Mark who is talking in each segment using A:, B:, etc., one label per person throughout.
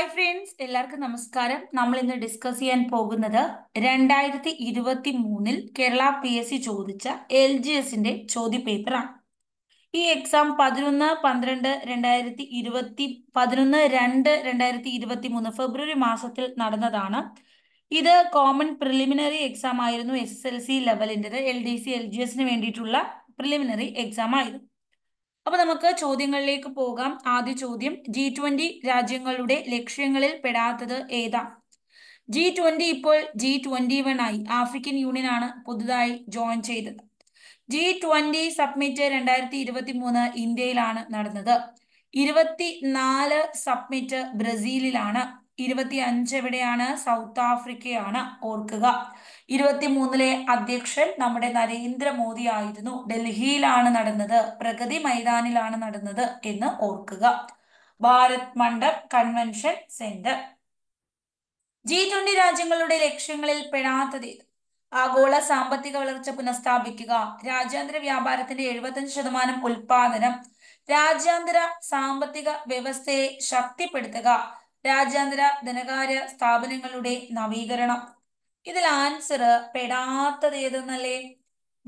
A: hi friends എല്ലാവർക്കും നമസ്കാരം നമ്മൾ ഇന്ന് ഡിസ്കസ് ചെയ്യാൻ പോകുന്നത് രണ്ടായിരത്തി ഇരുപത്തി മൂന്നിൽ കേരള പി എസ് സി ചോദിച്ച എൽ ജി എസിന്റെ ചോദ്യ ആണ് ഈ എക്സാം പതിനൊന്ന് പന്ത്രണ്ട് രണ്ടായിരത്തി ഇരുപത്തി പതിനൊന്ന് രണ്ട് രണ്ടായിരത്തി ഇരുപത്തി മൂന്ന് ഫെബ്രുവരി മാസത്തിൽ നടന്നതാണ് ഇത് കോമൺ പ്രിലിമിനറി എക്സാം ആയിരുന്നു എസ് എൽ സി ലെവലിൻ്റെത് L D C L G എസിന് വേണ്ടിയിട്ടുള്ള പ്രിലിമിനറി എക്സാം ആയിരുന്നു അപ്പൊ നമുക്ക് ചോദ്യങ്ങളിലേക്ക് പോകാം ആദ്യ ചോദ്യം ജി ട്വന്റി രാജ്യങ്ങളുടെ ലക്ഷ്യങ്ങളിൽ പെടാത്തത് ഏതാ ജി ട്വന്റി ഇപ്പോൾ ജി ട്വന്റി വൺ ആയി ആഫ്രിക്കൻ യൂണിയൻ ആണ് പുതുതായി ജോയിൻ ചെയ്തത് ജി ട്വന്റി സബ്മിറ്റ് രണ്ടായിരത്തി ഇരുപത്തി മൂന്ന് ഇന്ത്യയിലാണ് നടന്നത് ഇരുപത്തി നാല് സബ്മിറ്റ് ബ്രസീലിലാണ് ഇരുപത്തി അഞ്ച് എവിടെയാണ് സൗത്ത് ആഫ്രിക്കയാണ് ഓർക്കുക മൂന്നിലെ അധ്യക്ഷൻ നമ്മുടെ നരേന്ദ്രമോദി ആയിരുന്നു ഡൽഹിയിലാണ് നടന്നത് പ്രഗതി മൈതാനിലാണ് നടന്നത് എന്ന് ഓർക്കുക Bharat Mandap convention centre G twenty രാജ്യങ്ങളുടെ ലക്ഷ്യങ്ങളിൽ പെടാത്തത് ആഗോള സാമ്പത്തിക വളർച്ച പുനഃസ്ഥാപിക്കുക രാജ്യാന്തര വ്യാപാരത്തിന്റെ എഴുപത്തഞ്ച് ശതമാനം ഉൽപാദനം രാജ്യാന്തര സാമ്പത്തിക വ്യവസ്ഥയെ ശക്തിപ്പെടുത്തുക രാജ്യാന്തര ധനകാര്യ സ്ഥാപനങ്ങളുടെ നവീകരണം ഇതിൽ ആൻസർ പെടാത്തത് ഏതെന്നല്ലേ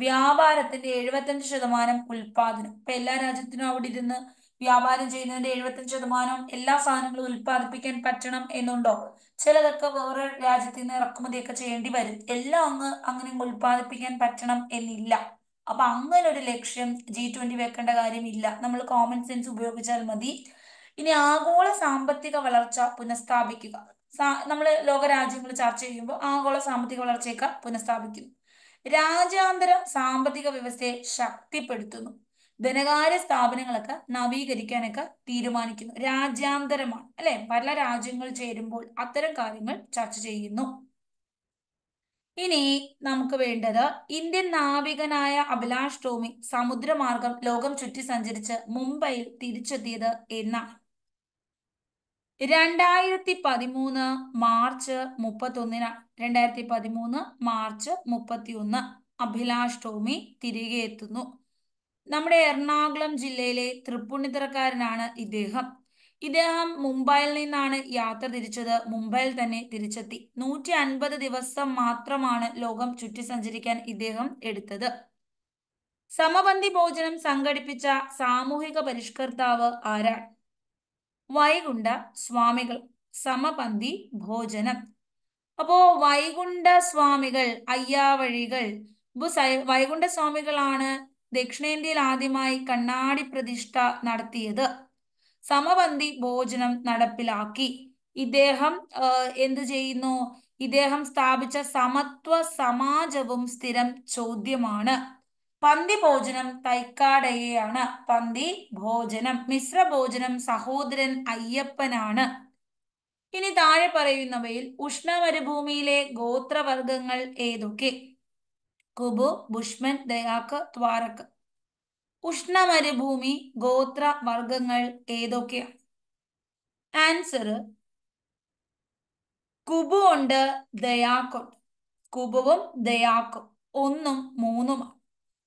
A: വ്യാപാരത്തിന്റെ എഴുപത്തഞ്ച് ശതമാനം ഉൽപാദനം ഇപ്പൊ എല്ലാ രാജ്യത്തിനും അവിടെ ഇരുന്ന് വ്യാപാരം ചെയ്യുന്നതിന്റെ എഴുപത്തഞ്ച് ശതമാനം എല്ലാ സാധനങ്ങളും ഉൽപ്പാദിപ്പിക്കാൻ പറ്റണം എന്നുണ്ടോ ചിലതൊക്കെ വേറെ രാജ്യത്തിൽ നിന്ന് ഇറക്കുമതിയൊക്കെ ചെയ്യേണ്ടി വരും എല്ലാം അങ്ങ് അങ്ങനെ ഉൽപ്പാദിപ്പിക്കാൻ പറ്റണം എന്നില്ല അപ്പൊ അങ്ങനെ ഒരു ലക്ഷ്യം ജി ട്വന്റി വെക്കേണ്ട കാര്യമില്ല നമ്മൾ കോമൺ സെൻസ് ഉപയോഗിച്ചാൽ മതി ഇനി ആഗോള സാമ്പത്തിക വളർച്ച പുനഃസ്ഥാപിക്കുക നമ്മൾ ലോകരാജ്യങ്ങൾ ചർച്ച ചെയ്യുമ്പോൾ ആഗോള സാമ്പത്തിക വളർച്ചയൊക്കെ പുനഃസ്ഥാപിക്കുന്നു രാജ്യാന്തര സാമ്പത്തിക വ്യവസ്ഥയെ ശക്തിപ്പെടുത്തുന്നു ധനകാര്യ സ്ഥാപനങ്ങളൊക്കെ നവീകരിക്കാനൊക്കെ തീരുമാനിക്കുന്നു രാജ്യാന്തരമാണ് അല്ലെ പല രാജ്യങ്ങൾ ചേരുമ്പോൾ അത്തരം കാര്യങ്ങൾ ചർച്ച ചെയ്യുന്നു ഇനി നമുക്ക് വേണ്ടത് ഇന്ത്യൻ നാവികനായ അഭിലാഷ് ടോമി സമുദ്രമാർഗം ലോകം ചുറ്റി സഞ്ചരിച്ച് മുംബൈയിൽ തിരിച്ചെത്തിയത് എന്നാണ് രണ്ടായിരത്തി പതിമൂന്ന് മാർച്ച് മുപ്പത്തൊന്നിന് രണ്ടായിരത്തി പതിമൂന്ന് മാർച്ച് മുപ്പത്തിയൊന്ന് അഭിലാഷ് ടോമി തിരികെ എത്തുന്നു നമ്മുടെ എറണാകുളം ജില്ലയിലെ തൃപ്പുണിത്തറക്കാരനാണ് ഇദ്ദേഹം ഇദ്ദേഹം മുംബൈയിൽ നിന്നാണ് യാത്ര തിരിച്ചത് മുംബൈയിൽ തന്നെ തിരിച്ചെത്തി നൂറ്റി അൻപത് ദിവസം മാത്രമാണ് ലോകം ചുറ്റി സഞ്ചരിക്കാൻ ഇദ്ദേഹം എടുത്തത് സമബന്ധി ഭോജനം സംഘടിപ്പിച്ച സാമൂഹിക പരിഷ്കർത്താവ് ആരാൻ വൈകുണ്ഠ സ്വാമികൾ സമപന്തി ഭോജനം അപ്പോ വൈകുണ്ഠ സ്വാമികൾ അയ്യാവഴികൾ വൈകുണ്ഠ സ്വാമികളാണ് ദക്ഷിണേന്ത്യയിൽ ആദ്യമായി കണ്ണാടി പ്രതിഷ്ഠ നടത്തിയത് സമപന്തി ഭോജനം നടപ്പിലാക്കി ഇദ്ദേഹം എന്തു ചെയ്യുന്നു ഇദ്ദേഹം സ്ഥാപിച്ച സമത്വ സമാജവും സ്ഥിരം ചോദ്യമാണ് പന്തി ഭോജനം തൈക്കാടയെയാണ് പന്തി ഭോജനം മിശ്ര ഭോജനം സഹോദരൻ അയ്യപ്പനാണ് ഇനി താഴെ പറയുന്നവയിൽ ഉഷ്ണമരുഭൂമിയിലെ ഗോത്രവർഗങ്ങൾ ഏതൊക്കെ കുബു ബുഷ്മൻ ദയാക്ക് ത്വാരക്ക് ഉഷ്ണമരുഭൂമി ഗോത്ര വർഗങ്ങൾ ഏതൊക്കെയാണ് ആൻസർ കുബു ഉണ്ട് ദയാക്കുണ്ട് കുബുവും ദയാക്കും ഒന്നും മൂന്നുമാണ്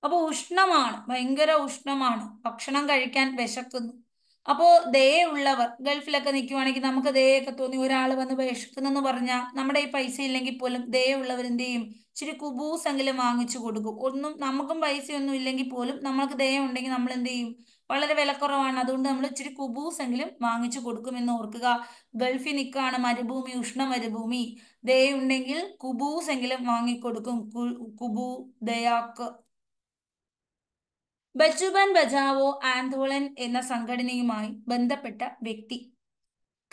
A: അപ്പോൾ ഉഷ്ണമാണ് ഭയങ്കര ഉഷ്ണമാണ് ഭക്ഷണം കഴിക്കാൻ വിശക്കുന്നു അപ്പോൾ ദേ ഉള്ളവർ ഗൾഫിലൊക്കെ നിൽക്കുവാണെങ്കിൽ നമുക്ക് ദയൊക്കെ തോന്നി ഒരാൾ വന്ന് വിശക്കുന്നെന്ന് പറഞ്ഞാൽ നമ്മുടെ ഈ പൈസ ഇല്ലെങ്കിൽ പോലും ദേ ഉള്ളവർ എന്ത് ചെയ്യും ഇച്ചിരി കുബൂസെങ്കിലും വാങ്ങിച്ചു കൊടുക്കും ഒന്നും നമുക്കും പൈസയൊന്നും ഇല്ലെങ്കിൽ പോലും നമ്മൾക്ക് ദയ ഉണ്ടെങ്കിൽ നമ്മൾ എന്ത് ചെയ്യും വളരെ വിലക്കുറവാണ് അതുകൊണ്ട് നമ്മൾ ഇച്ചിരി കുബൂസെങ്കിലും വാങ്ങിച്ചു കൊടുക്കും എന്ന് ഓർക്കുക ഗൾഫിൽ നിൽക്കുകയാണ് മരുഭൂമി ഉഷ്ണ മരുഭൂമി ദയുണ്ടെങ്കിൽ കുബൂസെങ്കിലും വാങ്ങിക്കൊടുക്കും കുബൂ ദയാക്ക് ബച്ചുബൻ ബജാവോ ആന്തോളൻ എന്ന സംഘടനയുമായി ബന്ധപ്പെട്ട വ്യക്തി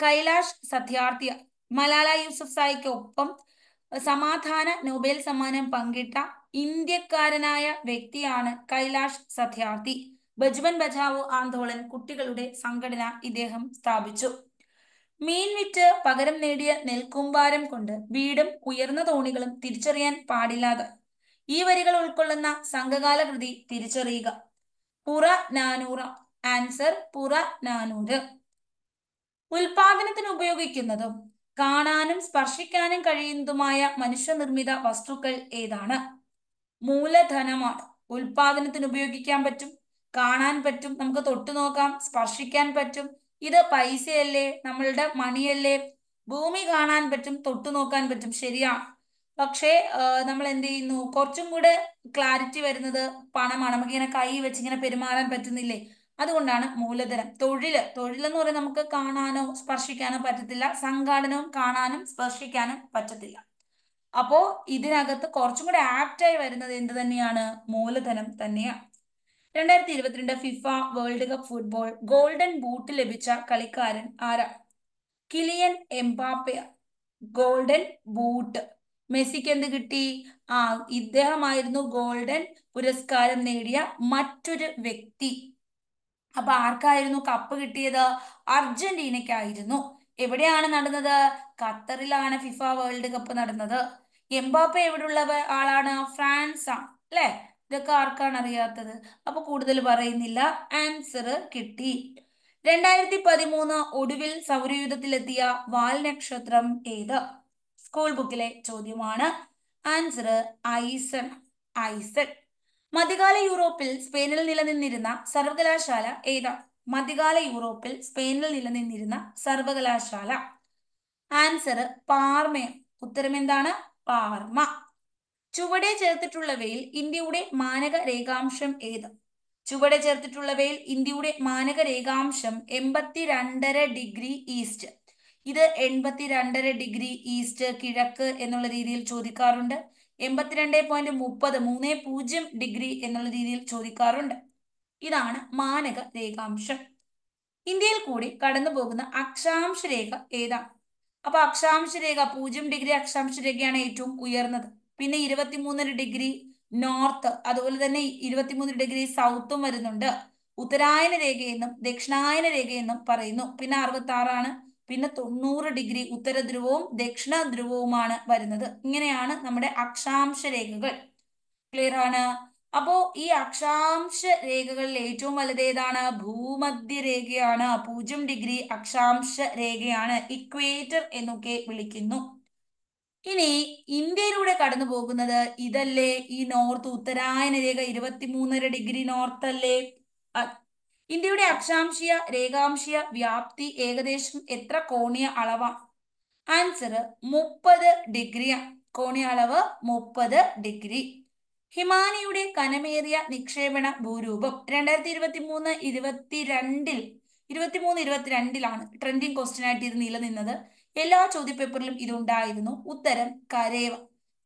A: കൈലാഷ് സത്യാർത്ഥി മലാല യൂസഫ് സായിക്ക് ഒപ്പം സമാധാന നൊബേൽ സമ്മാനം പങ്കിട്ട ഇന്ത്യക്കാരനായ വ്യക്തിയാണ് കൈലാഷ് സത്യാർത്ഥി ബജ്ബൻ ബജാവോ ആന്തോളൻ കുട്ടികളുടെ സംഘടന ഇദ്ദേഹം സ്ഥാപിച്ചു മീൻ വിറ്റ് പകരം നേടിയ നെൽക്കൂമ്പാരം കൊണ്ട് വീടും ഉയർന്ന തോണികളും തിരിച്ചറിയാൻ പാടില്ലാതെ ഈ വരികൾ ഉൾക്കൊള്ളുന്ന സംഘകാല കൃതി തിരിച്ചറിയുക പുറ നാനൂറ് ആൻസർ പുറ നാനൂറ് ഉൽപാദനത്തിന് ഉപയോഗിക്കുന്നതും കാണാനും സ്പർശിക്കാനും കഴിയുന്നതുമായ മനുഷ്യനിർമ്മിത വസ്തുക്കൾ ഏതാണ് മൂലധനമാണ് ഉൽപാദനത്തിന് ഉപയോഗിക്കാൻ പറ്റും കാണാൻ പറ്റും നമുക്ക് തൊട്ടു നോക്കാം സ്പർശിക്കാൻ പറ്റും ഇത് പൈസയല്ലേ നമ്മളുടെ മണിയല്ലേ ഭൂമി കാണാൻ പറ്റും തൊട്ടു നോക്കാൻ പറ്റും ശരിയാണ് പക്ഷേ നമ്മൾ എന്ത് ചെയ്യുന്നു കുറച്ചും കൂടെ ക്ലാരിറ്റി വരുന്നത് പണമാണ് നമുക്കിങ്ങനെ കൈ വെച്ച് ഇങ്ങനെ പെരുമാറാൻ പറ്റുന്നില്ലേ അതുകൊണ്ടാണ് മൂലധനം തൊഴിൽ തൊഴിലെന്ന് പറയുന്നത് നമുക്ക് കാണാനോ സ്പർശിക്കാനോ പറ്റത്തില്ല സംഘാടനവും കാണാനും സ്പർശിക്കാനും പറ്റത്തില്ല അപ്പോ ഇതിനകത്ത് കുറച്ചും കൂടെ ആപ്റ്റായി വരുന്നത് എന്ത് തന്നെയാണ് മൂലധനം തന്നെയാണ് രണ്ടായിരത്തി ഇരുപത്തിരണ്ട് FIFA world cup football golden boot ലഭിച്ച കളിക്കാരൻ ആരാ കിലിയൻ എംബാപ്പയ ഗോൾഡൻ ബൂട്ട് മെസ്സിക്ക് എന്ത് കിട്ടി ആ ഇദ്ദേഹമായിരുന്നു ഗോൾഡൻ പുരസ്കാരം നേടിയ മറ്റൊരു വ്യക്തി അപ്പൊ ആർക്കായിരുന്നു കപ്പ് കിട്ടിയത് അർജന്റീനയ്ക്കായിരുന്നു എവിടെയാണ് നടന്നത് ഖത്തറിലാണ് ഫിഫ വേൾഡ് കപ്പ് നടന്നത് എംബാപ്പ ഉള്ള ആളാണ് ഫ്രാൻസ് ആണ് അല്ലെ ഇതൊക്കെ ആർക്കാണ് അറിയാത്തത് അപ്പൊ കൂടുതൽ പറയുന്നില്ല ആൻസർ കിട്ടി രണ്ടായിരത്തി പതിമൂന്ന് ഒടുവിൽ സൗരയുദ്ധത്തിലെത്തിയ വാൽ നക്ഷത്രം ഏത് സ്കൂൾ ബുക്കിലെ ചോദ്യമാണ് ആൻസർ ഐസൺ ഐസൺ മധ്യകാല യൂറോപ്പിൽ സ്പെയിനിൽ നിലനിന്നിരുന്ന സർവകലാശാല ഏതാ മധ്യകാല യൂറോപ്പിൽ സ്പെയിനിൽ നിലനിന്നിരുന്ന സർവകലാശാല ആൻസർ പാർമ ഉത്തരം എന്താണ് പാർമ ചുവടെ ചേർത്തിട്ടുള്ളവയിൽ ഇന്ത്യയുടെ മാനക രേഖാംശം ഏത് ചുവടെ ചേർത്തിട്ടുള്ളവയിൽ ഇന്ത്യയുടെ മാനക രേഖാംശം എൺപത്തിരണ്ടര ഡിഗ്രി ഈസ്റ്റ് ഇത് എൺപത്തിരണ്ടര ഡിഗ്രി ഈസ്റ്റ് കിഴക്ക് എന്നുള്ള രീതിയിൽ ചോദിക്കാറുണ്ട് എൺപത്തിരണ്ട് പോയിന്റ് മുപ്പത് മൂന്ന് പൂജ്യം ഡിഗ്രി എന്നുള്ള രീതിയിൽ ചോദിക്കാറുണ്ട് ഇതാണ് മാനക രേഖാംശം ഇന്ത്യയിൽ കൂടി കടന്നു പോകുന്ന അക്ഷാംശ രേഖ ഏതാണ് അപ്പൊ അക്ഷാംശ രേഖ പൂജ്യം ഡിഗ്രി അക്ഷാംശ രേഖയാണ് ഏറ്റവും ഉയർന്നത് പിന്നെ ഇരുപത്തിമൂന്നര ഡിഗ്രി നോർത്ത് അതുപോലെ തന്നെ ഇരുപത്തിമൂന്ന് ഡിഗ്രി സൗത്തും വരുന്നുണ്ട് ഉത്തരായന രേഖയെന്നും ദക്ഷിണായന രേഖയെന്നും പറയുന്നു പിന്നെ അറുപത്തി ആറാണ് പിന്നെ തൊണ്ണൂറ് ഡിഗ്രി ഉത്തരധ്രുവവും ദക്ഷിണ ധ്രുവവുമാണ് വരുന്നത് ഇങ്ങനെയാണ് നമ്മുടെ അക്ഷാംശ രേഖകൾ ക്ലിയർ ആണ് അപ്പോ ഈ അക്ഷാംശ രേഖകളിൽ ഏറ്റവും വലുത് ഏതാണ് ഭൂമധ്യരേഖയാണ് പൂജ്യം ഡിഗ്രി അക്ഷാംശ രേഖയാണ് ഇക്വേറ്റർ എന്നൊക്കെ വിളിക്കുന്നു ഇനി ഇന്ത്യയിലൂടെ കടന്നു പോകുന്നത് ഇതല്ലേ ഈ നോർത്ത് ഉത്തരായന രേഖ ഇരുപത്തിമൂന്നര ഡിഗ്രി നോർത്ത് അല്ലേ ഇന്ത്യയുടെ അക്ഷാംശീയ രേഖാംശീയ വ്യാപ്തി ഏകദേശം എത്ര കോണിയ അളവാണ് ആൻസർ മുപ്പത് ഡിഗ്രിയാണ് കോണിയ അളവ് മുപ്പത് ഡിഗ്രി ഹിമാനിയുടെ കനമേറിയ നിക്ഷേപണ ഭൂരൂപം രണ്ടായിരത്തി ഇരുപത്തി മൂന്ന് ഇരുപത്തിരണ്ടിൽ ഇരുപത്തിമൂന്ന് ഇരുപത്തിരണ്ടിലാണ് ട്രെൻഡിങ് ക്വസ്റ്റ്യൻ ആയിട്ട് ഇത് നിലനിന്നത് എല്ലാ ചോദ്യപേപ്പറിലും ഇതുണ്ടായിരുന്നു ഉത്തരം കരേവ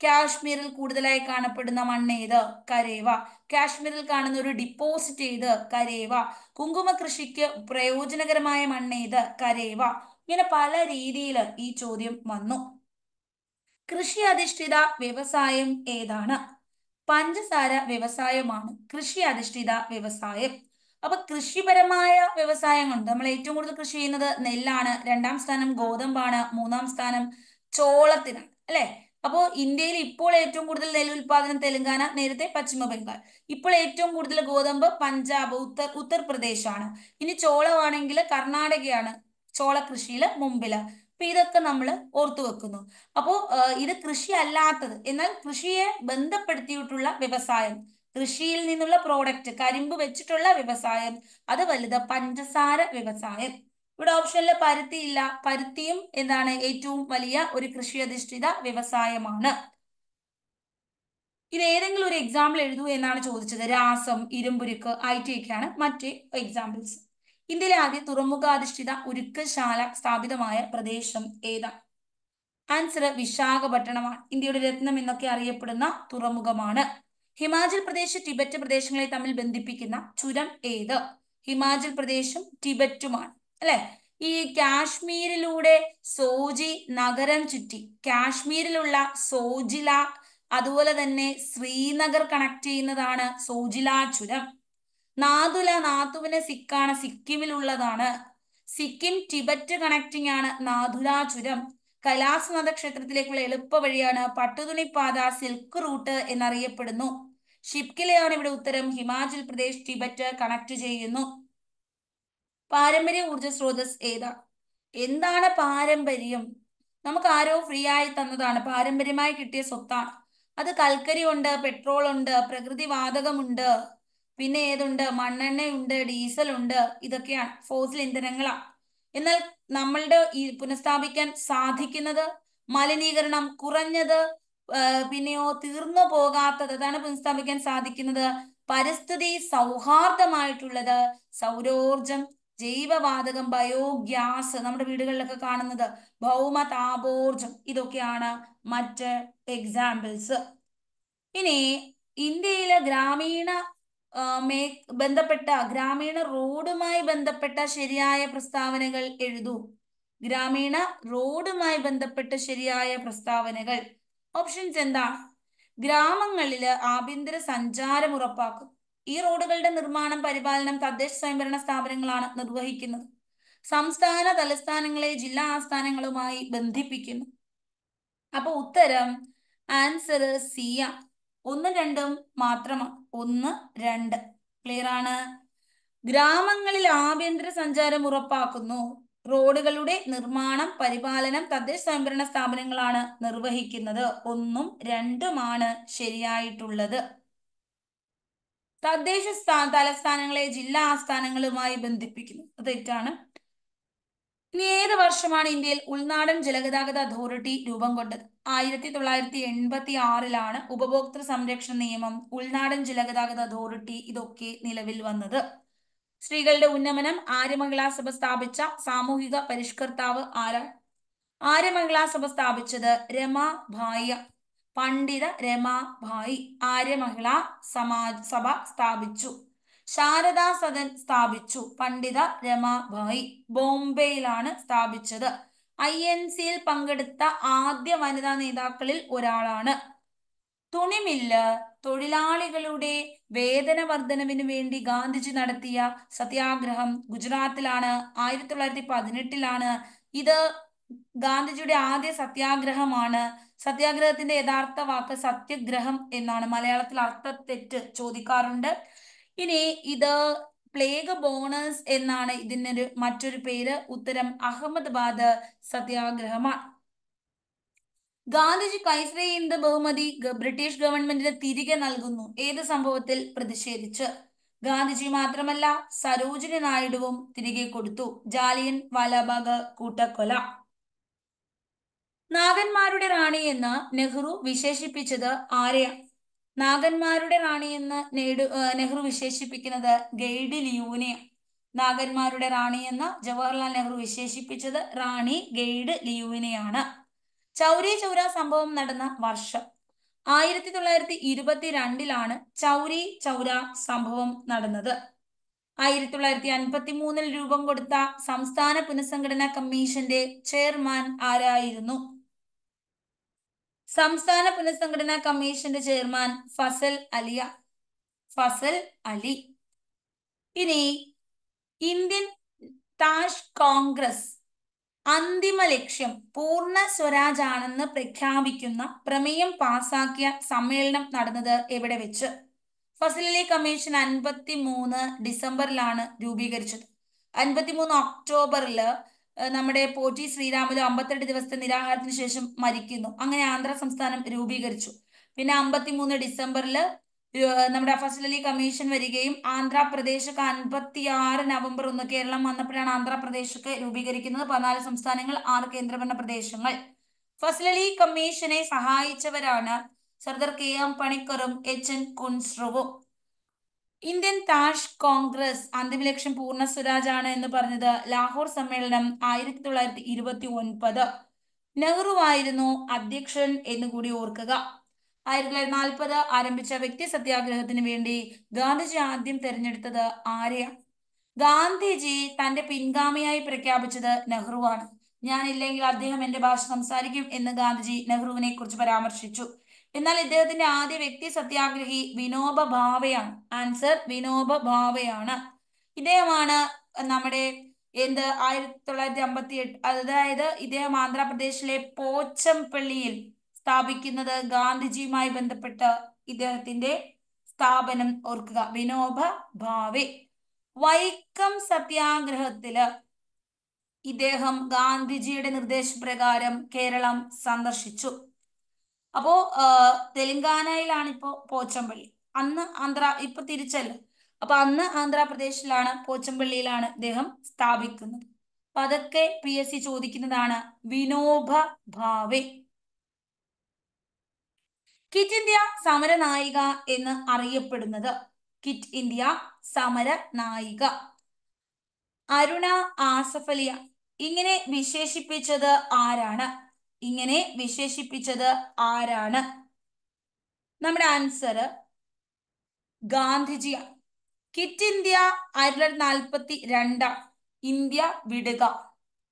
A: കാശ്മീരിൽ കൂടുതലായി കാണപ്പെടുന്ന മണ്ണ് ഏത് കരേവ കാശ്മീരിൽ കാണുന്ന ഒരു ഡിപ്പോസിറ്റ് ഏത് കരേവ കുങ്കുമ കൃഷിക്ക് പ്രയോജനകരമായ മണ്ണ് ഏത് കരേവ ഇങ്ങനെ പല രീതിയിൽ ഈ ചോദ്യം വന്നു കൃഷി അധിഷ്ഠിത വ്യവസായം ഏതാണ് പഞ്ചസാര വ്യവസായമാണ് കൃഷി അധിഷ്ഠിത വ്യവസായം അപ്പൊ കൃഷിപരമായ വ്യവസായങ്ങളുണ്ട് നമ്മൾ ഏറ്റവും കൂടുതൽ കൃഷി ചെയ്യുന്നത് നെല്ലാണ് രണ്ടാം സ്ഥാനം ഗോതമ്പാണ് മൂന്നാം സ്ഥാനം ചോളത്തിനാണ് അല്ലെ അപ്പോൾ ഇന്ത്യയിൽ ഇപ്പോൾ ഏറ്റവും കൂടുതൽ നെല്ല് ഉൽപാദനം തെലങ്കാന നേരത്തെ പശ്ചിമ ബംഗാൾ ഇപ്പോൾ ഏറ്റവും കൂടുതൽ ഗോതമ്പ് പഞ്ചാബ് ഉത്തർ ഉത്തർപ്രദേശാണ് ഇനി ചോളമാണെങ്കിൽ കർണാടകയാണ് ചോള കൃഷിയിൽ മുമ്പില് അപ്പൊ ഇതൊക്കെ നമ്മൾ ഓർത്തു വെക്കുന്നു അപ്പോൾ ഇത് കൃഷി അല്ലാത്തത് എന്നാൽ കൃഷിയെ ബന്ധപ്പെടുത്തിയിട്ടുള്ള വ്യവസായം കൃഷിയിൽ നിന്നുള്ള പ്രോഡക്റ്റ് കരിമ്പ് വെച്ചിട്ടുള്ള വ്യവസായം അത് വലുത് പഞ്ചസാര വ്യവസായം ഇവിടെ ഓപ്ഷനിൽ ഇല്ല പരുത്തിയും എന്താണ് ഏറ്റവും വലിയ ഒരു കൃഷി അധിഷ്ഠിത വ്യവസായമാണ് ഇത് ഏതെങ്കിലും ഒരു എക്സാമ്പിൾ എഴുതൂ എന്നാണ് ചോദിച്ചത് രാസം ഇരുമ്പുരുക്ക് ഐ ടി ഒക്കെയാണ് മറ്റ് എക്സാമ്പിൾസ് ഇന്ത്യയിലെ ആദ്യ തുറമുഖാധിഷ്ഠിത ഉരുക്കശാല സ്ഥാപിതമായ പ്രദേശം ഏതാണ് ആൻസർ വിശാഖപട്ടണമാണ് ഇന്ത്യയുടെ രത്നം എന്നൊക്കെ അറിയപ്പെടുന്ന തുറമുഖമാണ് ഹിമാചൽ പ്രദേശ് ടിബറ്റ് പ്രദേശങ്ങളെ തമ്മിൽ ബന്ധിപ്പിക്കുന്ന ചുരം ഏത് ഹിമാചൽ പ്രദേശും ടിബറ്റുമാണ് അല്ലെ ഈ കാശ്മീരിലൂടെ സോജി നഗരം ചുറ്റി കാശ്മീരിലുള്ള സോജില അതുപോലെ തന്നെ ശ്രീനഗർ കണക്ട് ചെയ്യുന്നതാണ് സോജില ചുരം നാതുല നാത്തുവിനെ സിക്കാണ് സിക്കിമിലുള്ളതാണ് സിക്കിം ടിബറ്റ് കണക്റ്റിംഗ് ആണ് നാതുലാ ചുരം കലാസ്നാഥ ക്ഷേത്രത്തിലേക്കുള്ള എളുപ്പ വഴിയാണ് പട്ടുതുണിപ്പാത സിൽക്ക് റൂട്ട് എന്നറിയപ്പെടുന്നു ഷിപ്കിലെയാണ് ഇവിടെ ഉത്തരം ഹിമാചൽ പ്രദേശ് ടിബറ്റ് കണക്ട് ചെയ്യുന്നു പാരമ്പര്യ ഊർജ സ്രോതസ് ഏതാ എന്താണ് പാരമ്പര്യം നമുക്ക് ആരോ ഫ്രീ ആയി തന്നതാണ് പാരമ്പര്യമായി കിട്ടിയ സ്വത്താണ് അത് കൽക്കരി ഉണ്ട് പെട്രോൾ ഉണ്ട് പ്രകൃതി വാതകമുണ്ട് പിന്നെ ഏതുണ്ട് മണ്ണെണ്ണയുണ്ട് ഡീസൽ ഉണ്ട് ഇതൊക്കെയാണ് ഫോസിൽ ഇന്ധനങ്ങളാണ് എന്നാൽ നമ്മളുടെ ഈ പുനഃസ്ഥാപിക്കാൻ സാധിക്കുന്നത് മലിനീകരണം കുറഞ്ഞത് പിന്നെയോ തീർന്നു പോകാത്തത് അതാണ് പുനഃസ്ഥാപിക്കാൻ സാധിക്കുന്നത് പരിസ്ഥിതി സൗഹാർദ്ദമായിട്ടുള്ളത് സൗരോർജം ജൈവവാതകം ബയോഗ്യാസ് നമ്മുടെ വീടുകളിലൊക്കെ കാണുന്നത് ഭൗമ താപോർജം ഇതൊക്കെയാണ് മറ്റ് എക്സാമ്പിൾസ് ഇനി ഇന്ത്യയിലെ ഗ്രാമീണ മേ ബന്ധപ്പെട്ട ഗ്രാമീണ റോഡുമായി ബന്ധപ്പെട്ട ശരിയായ പ്രസ്താവനകൾ എഴുതൂ ഗ്രാമീണ റോഡുമായി ബന്ധപ്പെട്ട ശരിയായ പ്രസ്താവനകൾ ഓപ്ഷൻസ് എന്താണ് ഗ്രാമങ്ങളില് ആഭ്യന്തര സഞ്ചാരം ഉറപ്പാക്കും ഈ റോഡുകളുടെ നിർമ്മാണം പരിപാലനം തദ്ദേശ സ്വയംഭരണ സ്ഥാപനങ്ങളാണ് നിർവഹിക്കുന്നത് സംസ്ഥാന തലസ്ഥാനങ്ങളെ ജില്ലാ ആസ്ഥാനങ്ങളുമായി ബന്ധിപ്പിക്കുന്നു അപ്പൊ ഉത്തരം ആൻസർ സി ആണ് ഒന്ന് രണ്ടും മാത്രമാണ് ഒന്ന് രണ്ട് ക്ലിയർ ആണ് ഗ്രാമങ്ങളിൽ ആഭ്യന്തര സഞ്ചാരം ഉറപ്പാക്കുന്നു റോഡുകളുടെ നിർമ്മാണം പരിപാലനം തദ്ദേശ സ്വയംഭരണ സ്ഥാപനങ്ങളാണ് നിർവഹിക്കുന്നത് ഒന്നും രണ്ടുമാണ് ശരിയായിട്ടുള്ളത് തദ്ദേശ തലസ്ഥാനങ്ങളെ ജില്ലാ ആസ്ഥാനങ്ങളുമായി ബന്ധിപ്പിക്കുന്നു അത് തെറ്റാണ് ഇനി ഏത് വർഷമാണ് ഇന്ത്യയിൽ ഉൾനാടൻ ജലഗതാഗത അതോറിറ്റി രൂപം കൊണ്ടത് ആയിരത്തി തൊള്ളായിരത്തി എൺപത്തി ആറിലാണ് ഉപഭോക്തൃ സംരക്ഷണ നിയമം ഉൾനാടൻ ജലഗതാഗത അതോറിറ്റി ഇതൊക്കെ നിലവിൽ വന്നത് സ്ത്രീകളുടെ ഉന്നമനം സഭ സ്ഥാപിച്ച സാമൂഹിക പരിഷ്കർത്താവ് ആരാണ് സഭ സ്ഥാപിച്ചത് രമ ഭായ പണ്ഡിത രമാഭായി ആര്യമഹിള സമാജ് സഭ സ്ഥാപിച്ചു ശാരദാ സദൻ സ്ഥാപിച്ചു പണ്ഡിത രമാഭായി ബോംബെയിലാണ് സ്ഥാപിച്ചത് ഐ എൻ സിയിൽ പങ്കെടുത്ത ആദ്യ വനിതാ നേതാക്കളിൽ ഒരാളാണ് തുണിമില്ല് തൊഴിലാളികളുടെ വേതന വർധനവിനു വേണ്ടി ഗാന്ധിജി നടത്തിയ സത്യാഗ്രഹം ഗുജറാത്തിലാണ് ആയിരത്തി തൊള്ളായിരത്തി പതിനെട്ടിലാണ് ഇത് ഗാന്ധിജിയുടെ ആദ്യ സത്യാഗ്രഹമാണ് സത്യാഗ്രഹത്തിന്റെ യഥാർത്ഥ വാക്ക് സത്യഗ്രഹം എന്നാണ് മലയാളത്തിൽ അർത്ഥ തെറ്റ് ചോദിക്കാറുണ്ട് ഇനി ഇത് പ്ലേഗ് ബോണസ് എന്നാണ് ഇതിനൊരു മറ്റൊരു പേര് ഉത്തരം അഹമ്മദാബാദ് സത്യാഗ്രഹമാണ് ഗാന്ധിജി കൈസറി ഇന്ത് ബഹുമതി ബ്രിട്ടീഷ് ഗവൺമെന്റിന് തിരികെ നൽകുന്നു ഏത് സംഭവത്തിൽ പ്രതിഷേധിച്ച് ഗാന്ധിജി മാത്രമല്ല സരോജിനി നായിഡുവും തിരികെ കൊടുത്തു ജാലിയൻ വാലാബാഗ് കൂട്ടക്കൊല നാഗന്മാരുടെ റാണി എന്ന് നെഹ്റു വിശേഷിപ്പിച്ചത് ആരെയാ നാഗന്മാരുടെ റാണി എന്ന് നേടു നെഹ്റു വിശേഷിപ്പിക്കുന്നത് ഗൈഡ് ലിയൂനെയാണ് നാഗന്മാരുടെ റാണി എന്ന് ജവഹർലാൽ നെഹ്റു വിശേഷിപ്പിച്ചത് റാണി ഗൈഡ് ലിയുവിനെയാണ് ചൗരി ചൗര സംഭവം നടന്ന വർഷം ആയിരത്തി തൊള്ളായിരത്തി രണ്ടിലാണ് ചൗരി ചൗര സംഭവം നടന്നത് ആയിരത്തി തൊള്ളായിരത്തി അൻപത്തി മൂന്നിൽ രൂപം കൊടുത്ത സംസ്ഥാന പുനഃസംഘടനാ കമ്മീഷന്റെ ചെയർമാൻ ആരായിരുന്നു സംസ്ഥാന പുനഃസംഘടനാ കമ്മീഷന്റെ ചെയർമാൻ ഫസൽ അലിയ ഫസൽ അലി ഇനി ഇന്ത്യൻ താഷ് കോൺഗ്രസ് അന്തിമ ലക്ഷ്യം പൂർണ്ണ സ്വരാജ് ആണെന്ന് പ്രഖ്യാപിക്കുന്ന പ്രമേയം പാസാക്കിയ സമ്മേളനം നടന്നത് എവിടെ വെച്ച് ഫസലി കമ്മീഷൻ അൻപത്തി മൂന്ന് ഡിസംബറിലാണ് രൂപീകരിച്ചത് മൂന്ന് ഒക്ടോബറിൽ നമ്മുടെ പോറ്റി ശ്രീരാമുലു അമ്പത്തെട്ട് ദിവസത്തെ നിരാഹാരത്തിന് ശേഷം മരിക്കുന്നു അങ്ങനെ ആന്ധ്ര സംസ്ഥാനം രൂപീകരിച്ചു പിന്നെ അമ്പത്തിമൂന്ന് ഡിസംബറിൽ നമ്മുടെ ഫസലലി കമ്മീഷൻ വരികയും ആന്ധ്രാപ്രദേശക്ക് അൻപത്തി ആറ് നവംബർ ഒന്ന് കേരളം വന്നപ്പോഴാണ് ആന്ധ്രാപ്രദേശക്ക് രൂപീകരിക്കുന്നത് പതിനാല് സംസ്ഥാനങ്ങൾ ആറ് കേന്ദ്രഭരണ പ്രദേശങ്ങൾ ഫസലലി കമ്മീഷനെ സഹായിച്ചവരാണ് സർദാർ കെ എം പണിക്കറും എച്ച് എൻ കുൻസ്രുവും ഇന്ത്യൻ താഷ് കോൺഗ്രസ് അന്തിമലക്ഷ്യം പൂർണ്ണ ആണ് എന്ന് പറഞ്ഞത് ലാഹോർ സമ്മേളനം ആയിരത്തി തൊള്ളായിരത്തി ഇരുപത്തി ഒൻപത് ആയിരുന്നു അധ്യക്ഷൻ എന്ന് കൂടി ഓർക്കുക ആയിരത്തി തൊള്ളായിരത്തി നാൽപ്പത് ആരംഭിച്ച വ്യക്തി സത്യാഗ്രഹത്തിന് വേണ്ടി ഗാന്ധിജി ആദ്യം തെരഞ്ഞെടുത്തത് ആരെയാണ് ഗാന്ധിജി തന്റെ പിൻഗാമിയായി പ്രഖ്യാപിച്ചത് നെഹ്റുവാണ് ഞാനില്ലെങ്കിൽ അദ്ദേഹം എന്റെ ഭാഷ സംസാരിക്കും എന്ന് ഗാന്ധിജി നെഹ്റുവിനെ കുറിച്ച് പരാമർശിച്ചു എന്നാൽ ഇദ്ദേഹത്തിന്റെ ആദ്യ വ്യക്തി സത്യാഗ്രഹി വിനോബ ഭാവയാണ് ആൻസർ വിനോബ ഭാവയാണ് ഇദ്ദേഹമാണ് നമ്മുടെ എന്ത് ആയിരത്തി തൊള്ളായിരത്തി അമ്പത്തി എട്ട് അതായത് ഇദ്ദേഹം ആന്ധ്രാപ്രദേശിലെ പോച്ചംപള്ളിയിൽ സ്ഥാപിക്കുന്നത് ഗാന്ധിജിയുമായി ബന്ധപ്പെട്ട് ഇദ്ദേഹത്തിന്റെ സ്ഥാപനം ഓർക്കുക വിനോബ ഭാവെ വൈക്കം സത്യാഗ്രഹത്തില് ഇദ്ദേഹം ഗാന്ധിജിയുടെ നിർദ്ദേശപ്രകാരം കേരളം സന്ദർശിച്ചു അപ്പോ തെലങ്കാനയിലാണ് ഇപ്പോ പോച്ചമ്പള്ളി അന്ന് ആന്ധ്ര ഇപ്പൊ തിരിച്ചല്ല അപ്പൊ അന്ന് ആന്ധ്രാപ്രദേശിലാണ് പോച്ചമ്പള്ളിയിലാണ് അദ്ദേഹം സ്ഥാപിക്കുന്നത് അപ്പൊ അതൊക്കെ പി എസ് സി ചോദിക്കുന്നതാണ് വിനോബ ഭാവേ കിറ്റ് ഇന്ത്യ സമര നായിക എന്ന് അറിയപ്പെടുന്നത് കിറ്റ് ഇന്ത്യ സമര നായിക അരുണ ആസഫലിയ ഇങ്ങനെ വിശേഷിപ്പിച്ചത് ആരാണ് ഇങ്ങനെ വിശേഷിപ്പിച്ചത് ആരാണ് നമ്മുടെ ആൻസർ ഗാന്ധിജിയ കിറ്റ് ഇന്ത്യ ആയിരത്തി തൊള്ളായിരത്തി നാൽപ്പത്തി ഇന്ത്യ വിടുക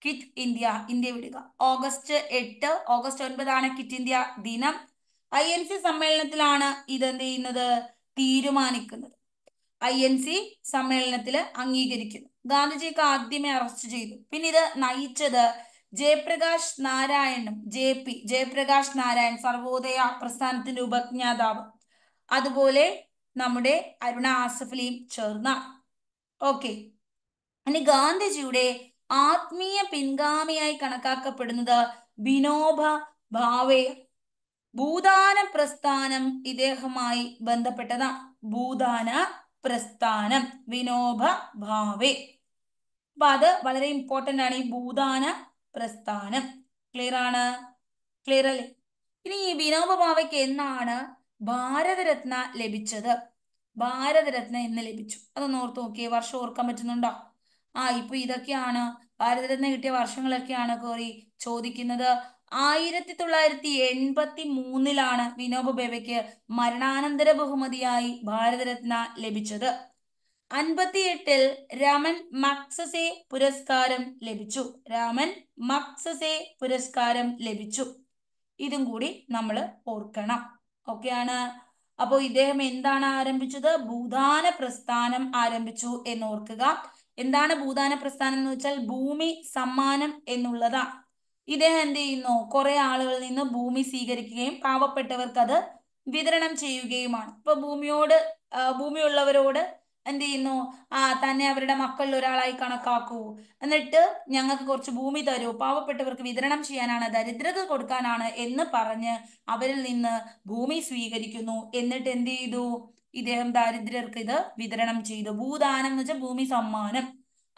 A: കിറ്റ് ഇന്ത്യ ഇന്ത്യ വിടുക ഓഗസ്റ്റ് എട്ട് ഓഗസ്റ്റ് ഒൻപതാണ് കിറ്റ് ഇന്ത്യ ദിനം ഐ എൻ സി സമ്മേളനത്തിലാണ് ഇതെന്ത് ചെയ്യുന്നത് തീരുമാനിക്കുന്നത് ഐ എൻ സി സമ്മേളനത്തിൽ അംഗീകരിക്കുന്നു ഗാന്ധിജിയൊക്കെ ആദ്യമേ അറസ്റ്റ് ചെയ്തു പിന്നെ ഇത് നയിച്ചത് ജയപ്രകാശ് നാരായണും ജെ പി ജയപ്രകാശ് നാരായൺ സർവോദയ പ്രസ്ഥാനത്തിന്റെ ഉപജ്ഞാതാവ് അതുപോലെ നമ്മുടെ അരുണ ആസഫലിയും ചേർന്ന ഓക്കെ ഇനി ഗാന്ധിജിയുടെ ആത്മീയ പിൻഗാമിയായി കണക്കാക്കപ്പെടുന്നത് വിനോബ ഭാവേ ഭൂതാന പ്രസ്ഥാനം ഇദ്ദേഹമായി ബന്ധപ്പെട്ടതാണ് ഭൂദാന പ്രസ്ഥാനം വിനോബ ഭാവേ അപ്പൊ അത് വളരെ ഇമ്പോർട്ടന്റ് ആണ് ഈ ഭൂദാന പ്രസ്ഥാനം ക്ലിയർ ആണ് ക്ലിയർ അല്ലേ ഇനി ഈ വിനോബ ഭാവയ്ക്ക് എന്നാണ് ഭാരതരത്ന ലഭിച്ചത് ഭാരതരത്ന എന്ന് ലഭിച്ചു അതൊന്ന് ഓർത്ത് നോക്കിയേ വർഷം ഓർക്കാൻ പറ്റുന്നുണ്ടോ ആ ഇപ്പൊ ഇതൊക്കെയാണ് ഭാരതരത്ന കിട്ടിയ വർഷങ്ങളൊക്കെയാണ് കോറി ചോദിക്കുന്നത് ആയിരത്തി തൊള്ളായിരത്തി എൺപത്തി മൂന്നിലാണ് വിനോബ ബേബയ്ക്ക് മരണാനന്തര ബഹുമതിയായി ഭാരതരത്ന ലഭിച്ചത് അൻപത്തിയെട്ടിൽ രാമൻ മക്സസെ പുരസ്കാരം ലഭിച്ചു രാമൻ മക്സസെ പുരസ്കാരം ലഭിച്ചു ഇതും കൂടി നമ്മൾ ഓർക്കണം ഓക്കെയാണ് അപ്പോൾ ഇദ്ദേഹം എന്താണ് ആരംഭിച്ചത് ഭൂതാന പ്രസ്ഥാനം ആരംഭിച്ചു എന്ന് ഓർക്കുക എന്താണ് ഭൂതാന പ്രസ്ഥാനം എന്ന് വെച്ചാൽ ഭൂമി സമ്മാനം എന്നുള്ളതാ ഇദ്ദേഹം എന്ത് ചെയ്യുന്നു കുറെ ആളുകളിൽ നിന്ന് ഭൂമി സ്വീകരിക്കുകയും പാവപ്പെട്ടവർക്ക് അത് വിതരണം ചെയ്യുകയുമാണ് ഇപ്പൊ ഭൂമിയോട് ഭൂമിയുള്ളവരോട് എന്ത് ചെയ്യുന്നു ആ തന്നെ അവരുടെ മക്കളിൽ ഒരാളായി കണക്കാക്കൂ എന്നിട്ട് ഞങ്ങൾക്ക് കുറച്ച് ഭൂമി തരൂ പാവപ്പെട്ടവർക്ക് വിതരണം ചെയ്യാനാണ് ദരിദ്രത കൊടുക്കാനാണ് എന്ന് പറഞ്ഞ് അവരിൽ നിന്ന് ഭൂമി സ്വീകരിക്കുന്നു എന്നിട്ട് എന്ത് ചെയ്തു ഇദ്ദേഹം ദാരിദ്ര്യർക്ക് ഇത് വിതരണം ചെയ്തു ഭൂദാനം എന്ന് വെച്ചാൽ ഭൂമി സമ്മാനം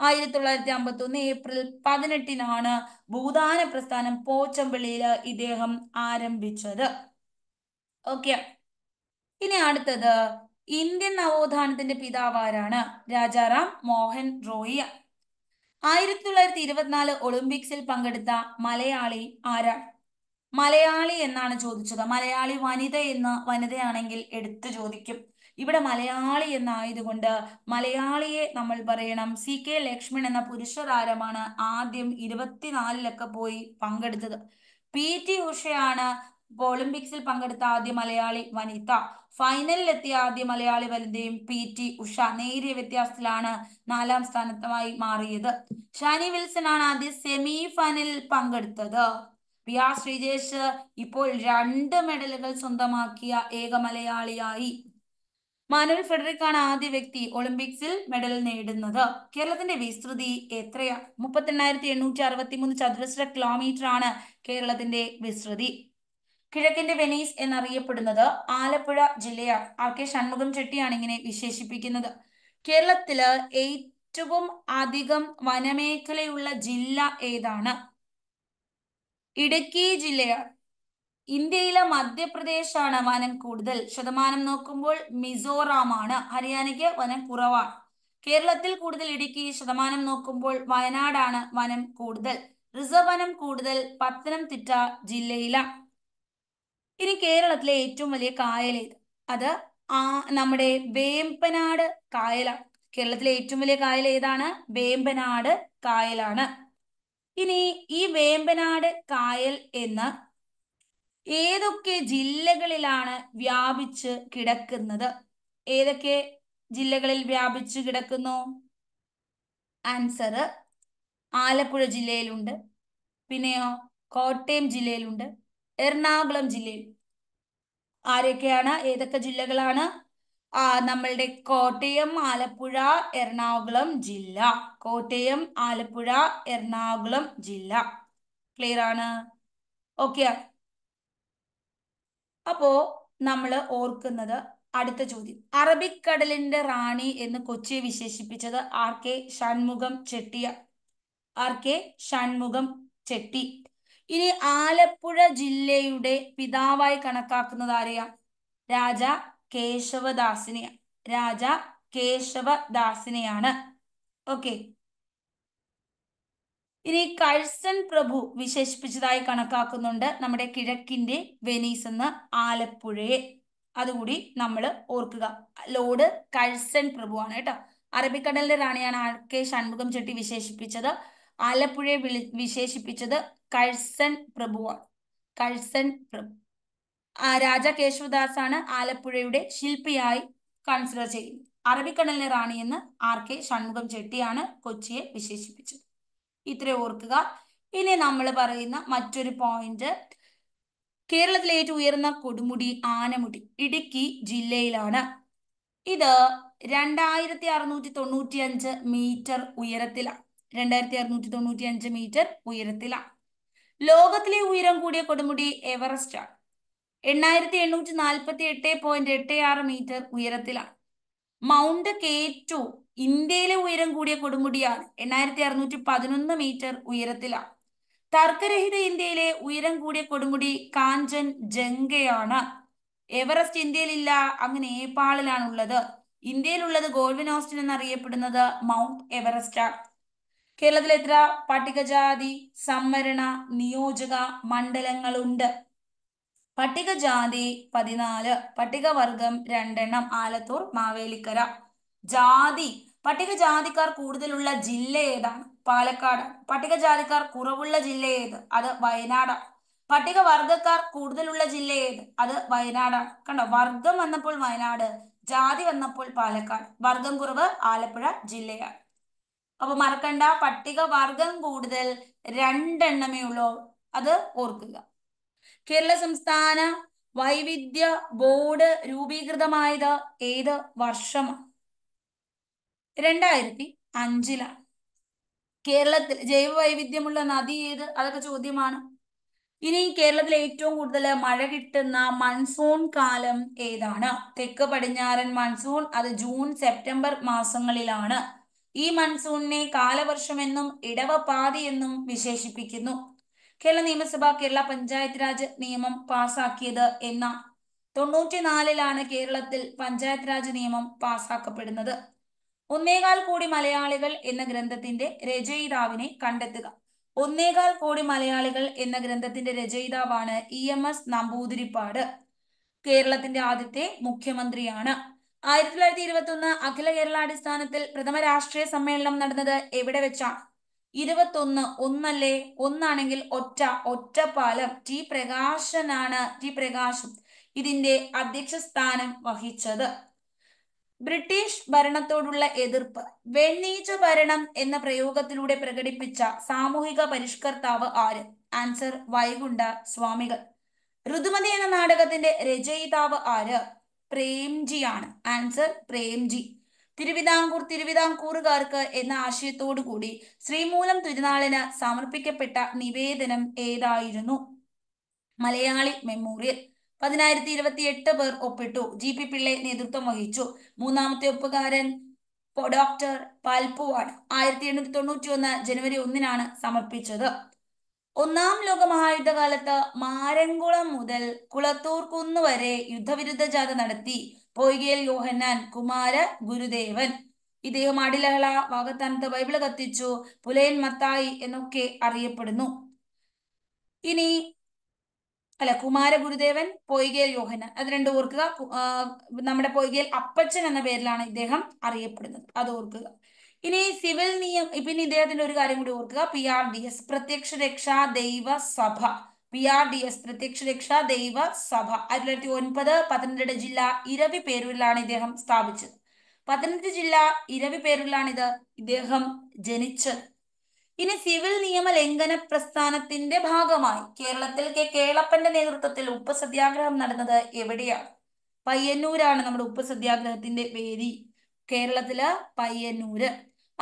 A: ആയിരത്തി തൊള്ളായിരത്തി അമ്പത്തി ഒന്ന് ഏപ്രിൽ പതിനെട്ടിനാണ് ഭൂദാന പ്രസ്ഥാനം പോച്ചമ്പള്ളിയിൽ ഇദ്ദേഹം ആരംഭിച്ചത് ഓക്കെ ഇനി അടുത്തത് ഇന്ത്യൻ നവോത്ഥാനത്തിന്റെ പിതാവാരാണ് രാജാറാം മോഹൻ റോയിയ ആയിരത്തി തൊള്ളായിരത്തി ഇരുപത്തിനാല് ഒളിമ്പിക്സിൽ പങ്കെടുത്ത മലയാളി ആരാണ് മലയാളി എന്നാണ് ചോദിച്ചത് മലയാളി വനിത എന്ന് വനിതയാണെങ്കിൽ എടുത്തു ചോദിക്കും ഇവിടെ മലയാളി എന്നായതുകൊണ്ട് മലയാളിയെ നമ്മൾ പറയണം സി കെ ലക്ഷ്മൺ എന്ന പുരുഷ താരമാണ് ആദ്യം ഇരുപത്തിനാലിലൊക്കെ പോയി പങ്കെടുത്തത് പി ടി ഉഷയാണ് ഒളിമ്പിക്സിൽ പങ്കെടുത്ത ആദ്യ മലയാളി വനിത ഫൈനലിലെത്തിയ ആദ്യ മലയാളി വനിതയും പി ടി ഉഷ നേരിയ വ്യത്യാസത്തിലാണ് നാലാം സ്ഥാനത്തുമായി മാറിയത് ഷാനി വിൽസൺ ആണ് ആദ്യ സെമി ഫൈനലിൽ പങ്കെടുത്തത് പി ആർ ശ്രീജേഷ് ഇപ്പോൾ രണ്ട് മെഡലുകൾ സ്വന്തമാക്കിയ ഏക മലയാളിയായി മാനുവൽ ഫെഡറിക് ആണ് ആദ്യ വ്യക്തി ഒളിമ്പിക്സിൽ മെഡൽ നേടുന്നത് കേരളത്തിന്റെ വിസ്തൃതി മുപ്പത്തി എണ്ണായിരത്തി എണ്ണൂറ്റി അറുപത്തി മൂന്ന് ചതുരശ്ര കിലോമീറ്റർ ആണ് കേരളത്തിന്റെ വിസ്തൃതി കിഴക്കിന്റെ വെനീസ് എന്നറിയപ്പെടുന്നത് ആലപ്പുഴ ജില്ലയാണ് ആർ കെ ഷൺമുഖം ചെട്ടിയാണ് ഇങ്ങനെ വിശേഷിപ്പിക്കുന്നത് കേരളത്തില് ഏറ്റവും അധികം വനമേഖലയുള്ള ജില്ല ഏതാണ് ഇടുക്കി ജില്ലയാണ് ഇന്ത്യയിലെ മധ്യപ്രദേശാണ് വനം കൂടുതൽ ശതമാനം നോക്കുമ്പോൾ മിസോറാമാണ് ഹരിയാനയ്ക്ക് വനം കുറവാണ് കേരളത്തിൽ കൂടുതൽ ഇടുക്കി ശതമാനം നോക്കുമ്പോൾ വയനാടാണ് വനം കൂടുതൽ റിസർവ് വനം കൂടുതൽ പത്തനംതിട്ട ജില്ലയിലാണ് ഇനി കേരളത്തിലെ ഏറ്റവും വലിയ കായൽ ഏത് അത് ആ നമ്മുടെ വേമ്പനാട് കായലാണ് കേരളത്തിലെ ഏറ്റവും വലിയ കായൽ ഏതാണ് വേമ്പനാട് കായലാണ് ഇനി ഈ വേമ്പനാട് കായൽ എന്ന് ഏതൊക്കെ ജില്ലകളിലാണ് വ്യാപിച്ച് കിടക്കുന്നത് ഏതൊക്കെ ജില്ലകളിൽ വ്യാപിച്ച് കിടക്കുന്നു ആൻസർ ആലപ്പുഴ ജില്ലയിലുണ്ട് പിന്നെയോ കോട്ടയം ജില്ലയിലുണ്ട് എറണാകുളം ജില്ലയിൽ ആരൊക്കെയാണ് ഏതൊക്കെ ജില്ലകളാണ് ആ നമ്മളുടെ കോട്ടയം ആലപ്പുഴ എറണാകുളം ജില്ല കോട്ടയം ആലപ്പുഴ എറണാകുളം ജില്ല ക്ലിയർ ആണ് ഓക്കെ അപ്പോ നമ്മൾ ഓർക്കുന്നത് അടുത്ത ചോദ്യം അറബിക്കടലിന്റെ റാണി എന്ന് കൊച്ചിയെ വിശേഷിപ്പിച്ചത് ആർ കെ ഷൺമുഖം ചെട്ടിയ ആർ കെ ഷൺമുഖം ചെട്ടി ഇനി ആലപ്പുഴ ജില്ലയുടെ പിതാവായി കണക്കാക്കുന്നത് ആരെയാ രാജ കേശവദാസിനെ രാജ കേശവദാസിനെയാണ് ഓക്കെ ഇനി കഴ്സൺ പ്രഭു വിശേഷിപ്പിച്ചതായി കണക്കാക്കുന്നുണ്ട് നമ്മുടെ കിഴക്കിന്റെ വെനീസ് എന്ന ആലപ്പുഴയെ അതുകൂടി നമ്മൾ ഓർക്കുക ലോഡ് കഴ്സൺ പ്രഭുവാണ് കേട്ടോ അറബിക്കടലിന്റെ റാണിയാണ് ആർ കെ ഷൺമുഖം ചെട്ടി വിശേഷിപ്പിച്ചത് ആലപ്പുഴയെ വിശേഷിപ്പിച്ചത് കഴ്സൻ പ്രഭുവാണ് കഴ്സൻ പ്രഭു രാജ കേശവദാസ് ആണ് ആലപ്പുഴയുടെ ശില്പിയായി കൺസിഡർ ചെയ്യുന്നത് അറബിക്കടലിനെ റാണി എന്ന് ആർ കെ ഷൺമുഖം ചെട്ടിയാണ് കൊച്ചിയെ വിശേഷിപ്പിച്ചത് ഇത്ര ഓർക്കുക ഇനി നമ്മൾ പറയുന്ന മറ്റൊരു പോയിന്റ് കേരളത്തിലെ ഏറ്റവും ഉയർന്ന കൊടുമുടി ആനമുടി ഇടുക്കി ജില്ലയിലാണ് ഇത് രണ്ടായിരത്തി അറുന്നൂറ്റി തൊണ്ണൂറ്റി അഞ്ച് മീറ്റർ ഉയരത്തിലാണ് രണ്ടായിരത്തി അറുന്നൂറ്റി തൊണ്ണൂറ്റി അഞ്ച് മീറ്റർ ഉയരത്തിലാണ് ലോകത്തിലെ ഉയരം കൂടിയ കൊടുമുടി എവറസ്റ്റ് ആണ് എണ്ണായിരത്തി എണ്ണൂറ്റി നാൽപ്പത്തി എട്ട് പോയിന്റ് എട്ട് ആറ് മീറ്റർ ഉയരത്തിലാണ് മൗണ്ട് കെ ടു ഇന്ത്യയിലെ ഉയരം കൂടിയ കൊടുമുടിയാണ് എണ്ണായിരത്തി അറുന്നൂറ്റി പതിനൊന്ന് മീറ്റർ ഉയരത്തിലാണ് തർക്കരഹിത ഇന്ത്യയിലെ ഉയരം കൂടിയ കൊടുമുടി കാഞ്ചൻ ജംഗയാണ് എവറസ്റ്റ് ഇന്ത്യയിലില്ല അങ്ങ് നേപ്പാളിലാണുള്ളത് ഉള്ളത് ഇന്ത്യയിലുള്ളത് ഗോൾവിൻ ഓസ്റ്റിൻ എന്നറിയപ്പെടുന്നത് മൗണ്ട് എവറസ്റ്റ് ആണ് കേരളത്തിൽ എത്ര പട്ടികജാതി സംവരണ നിയോജക മണ്ഡലങ്ങളുണ്ട് പട്ടികജാതി പതിനാല് പട്ടികവർഗം രണ്ടെണ്ണം ആലത്തൂർ മാവേലിക്കര ജാതി പട്ടികജാതിക്കാർ കൂടുതലുള്ള ജില്ല ഏതാണ് പാലക്കാട് പട്ടികജാതിക്കാർ കുറവുള്ള ജില്ല ഏത് അത് വയനാടാണ് പട്ടികവർഗക്കാർ കൂടുതലുള്ള ജില്ല ഏത് അത് വയനാടാണ് കണ്ടോ വർഗം വന്നപ്പോൾ വയനാട് ജാതി വന്നപ്പോൾ പാലക്കാട് വർഗം കുറവ് ആലപ്പുഴ ജില്ലയാണ് അപ്പൊ മറക്കണ്ട പട്ടിക വർഗം കൂടുതൽ രണ്ടെണ്ണമേ ഉള്ളൂ അത് ഓർക്കുക കേരള സംസ്ഥാന വൈവിധ്യ ബോർഡ് രൂപീകൃതമായത് ഏത് വർഷമാണ് രണ്ടായിരത്തി അഞ്ചിലാണ് കേരളത്തിൽ ജൈവ വൈവിധ്യമുള്ള നദി ഏത് അതൊക്കെ ചോദ്യമാണ് ഇനി കേരളത്തിൽ ഏറ്റവും കൂടുതൽ മഴ കിട്ടുന്ന മൺസൂൺ കാലം ഏതാണ് തെക്ക് പടിഞ്ഞാറൻ മൺസൂൺ അത് ജൂൺ സെപ്റ്റംബർ മാസങ്ങളിലാണ് ഈ മൺസൂണിനെ കാലവർഷമെന്നും ഇടവപാതി എന്നും വിശേഷിപ്പിക്കുന്നു കേരള നിയമസഭ കേരള പഞ്ചായത്ത് രാജ് നിയമം പാസാക്കിയത് എന്ന തൊണ്ണൂറ്റിനാലിലാണ് കേരളത്തിൽ പഞ്ചായത്ത് രാജ് നിയമം പാസാക്കപ്പെടുന്നത് ഒന്നേകാൽ കോടി മലയാളികൾ എന്ന ഗ്രന്ഥത്തിന്റെ രചയിതാവിനെ കണ്ടെത്തുക ഒന്നേകാൽ കോടി മലയാളികൾ എന്ന ഗ്രന്ഥത്തിന്റെ രചയിതാവാണ് ഇ എം എസ് നമ്പൂതിരിപ്പാട് കേരളത്തിന്റെ ആദ്യത്തെ മുഖ്യമന്ത്രിയാണ് ആയിരത്തി തൊള്ളായിരത്തി ഇരുപത്തി ഒന്ന് അഖില കേരളാടിസ്ഥാനത്തിൽ പ്രഥമ രാഷ്ട്രീയ സമ്മേളനം നടന്നത് എവിടെ വെച്ചാണ് ഇരുപത്തൊന്ന് ഒന്നല്ലേ ഒന്നാണെങ്കിൽ ഒറ്റ ഒറ്റപ്പാലം ടി പ്രകാശനാണ് ടി പ്രകാശം ഇതിന്റെ അധ്യക്ഷ സ്ഥാനം വഹിച്ചത് ബ്രിട്ടീഷ് ഭരണത്തോടുള്ള എതിർപ്പ് വെണ്ണീച്ച ഭരണം എന്ന പ്രയോഗത്തിലൂടെ പ്രകടിപ്പിച്ച സാമൂഹിക പരിഷ്കർത്താവ് ആര് ആൻസർ വൈകുണ്ഠ സ്വാമികൾ ഋതുമതി എന്ന നാടകത്തിന്റെ രചയിതാവ് ആര് പ്രേംജി ആണ് ആൻസർ പ്രേംജി തിരുവിതാംകൂർ തിരുവിതാംകൂറുകാർക്ക് എന്ന ആശയത്തോടു കൂടി ശ്രീമൂലം തിരുനാളിന് സമർപ്പിക്കപ്പെട്ട നിവേദനം ഏതായിരുന്നു മലയാളി മെമ്മോറിയൽ പതിനായിരത്തി ഇരുപത്തി എട്ട് പേർ ഒപ്പിട്ടു ജി പി പിള്ളെ നേതൃത്വം വഹിച്ചു മൂന്നാമത്തെ ഒപ്പുകാരൻ ഡോക്ടർ പാൽപുവാട് ആയിരത്തി എണ്ണൂറ്റി തൊണ്ണൂറ്റി ഒന്ന് ജനുവരി ഒന്നിനാണ് സമർപ്പിച്ചത് ഒന്നാം ലോക മഹായുദ്ധകാലത്ത് മാരങ്കുളം മുതൽ കുളത്തൂർ കുന്ന് വരെ യുദ്ധവിരുദ്ധ ജാഥ നടത്തി പോയികേൽ യോഹന്നാൻ കുമാര ഗുരുദേവൻ ഇദ്ദേഹം അടിലഹള വാഗത്താനത്ത് ബൈബിള് കത്തിച്ചു പുലയൻ മത്തായി എന്നൊക്കെ അറിയപ്പെടുന്നു ഇനി അല്ല കുമാര ഗുരുദേവൻ പൊയ്കേൽ യോഹന അത് രണ്ടും ഓർക്കുക നമ്മുടെ പൊയ്കേൽ അപ്പച്ചൻ എന്ന പേരിലാണ് ഇദ്ദേഹം അറിയപ്പെടുന്നത് അത് ഓർക്കുക ഇനി സിവിൽ നിയമം പിന്നെ ഇദ്ദേഹത്തിന്റെ ഒരു കാര്യം കൂടി ഓർക്കുക പി ആർ ഡി എസ് പ്രത്യക്ഷ രക്ഷാ ദൈവ സഭ പി ആർ ഡി എസ് പ്രത്യക്ഷ രക്ഷാ ദൈവ സഭ ആയിരത്തി തൊള്ളായിരത്തി ഒൻപത് പത്തനംതിട്ട ജില്ല ഇരവി പേരൂരിലാണ് ഇദ്ദേഹം സ്ഥാപിച്ചത് പത്തനംതിട്ട ജില്ല ഇരവി ഇത് ഇദ്ദേഹം ജനിച്ചത് ഇനി സിവിൽ നിയമ ലംഘന പ്രസ്ഥാനത്തിന്റെ ഭാഗമായി കേരളത്തിൽ കെ കേളപ്പന്റെ നേതൃത്വത്തിൽ ഉപ്പ് സത്യാഗ്രഹം നടന്നത് എവിടെയാണ് പയ്യന്നൂരാണ് നമ്മുടെ ഉപ്പ് സത്യാഗ്രഹത്തിന്റെ വേദി കേരളത്തില് പയ്യന്നൂര്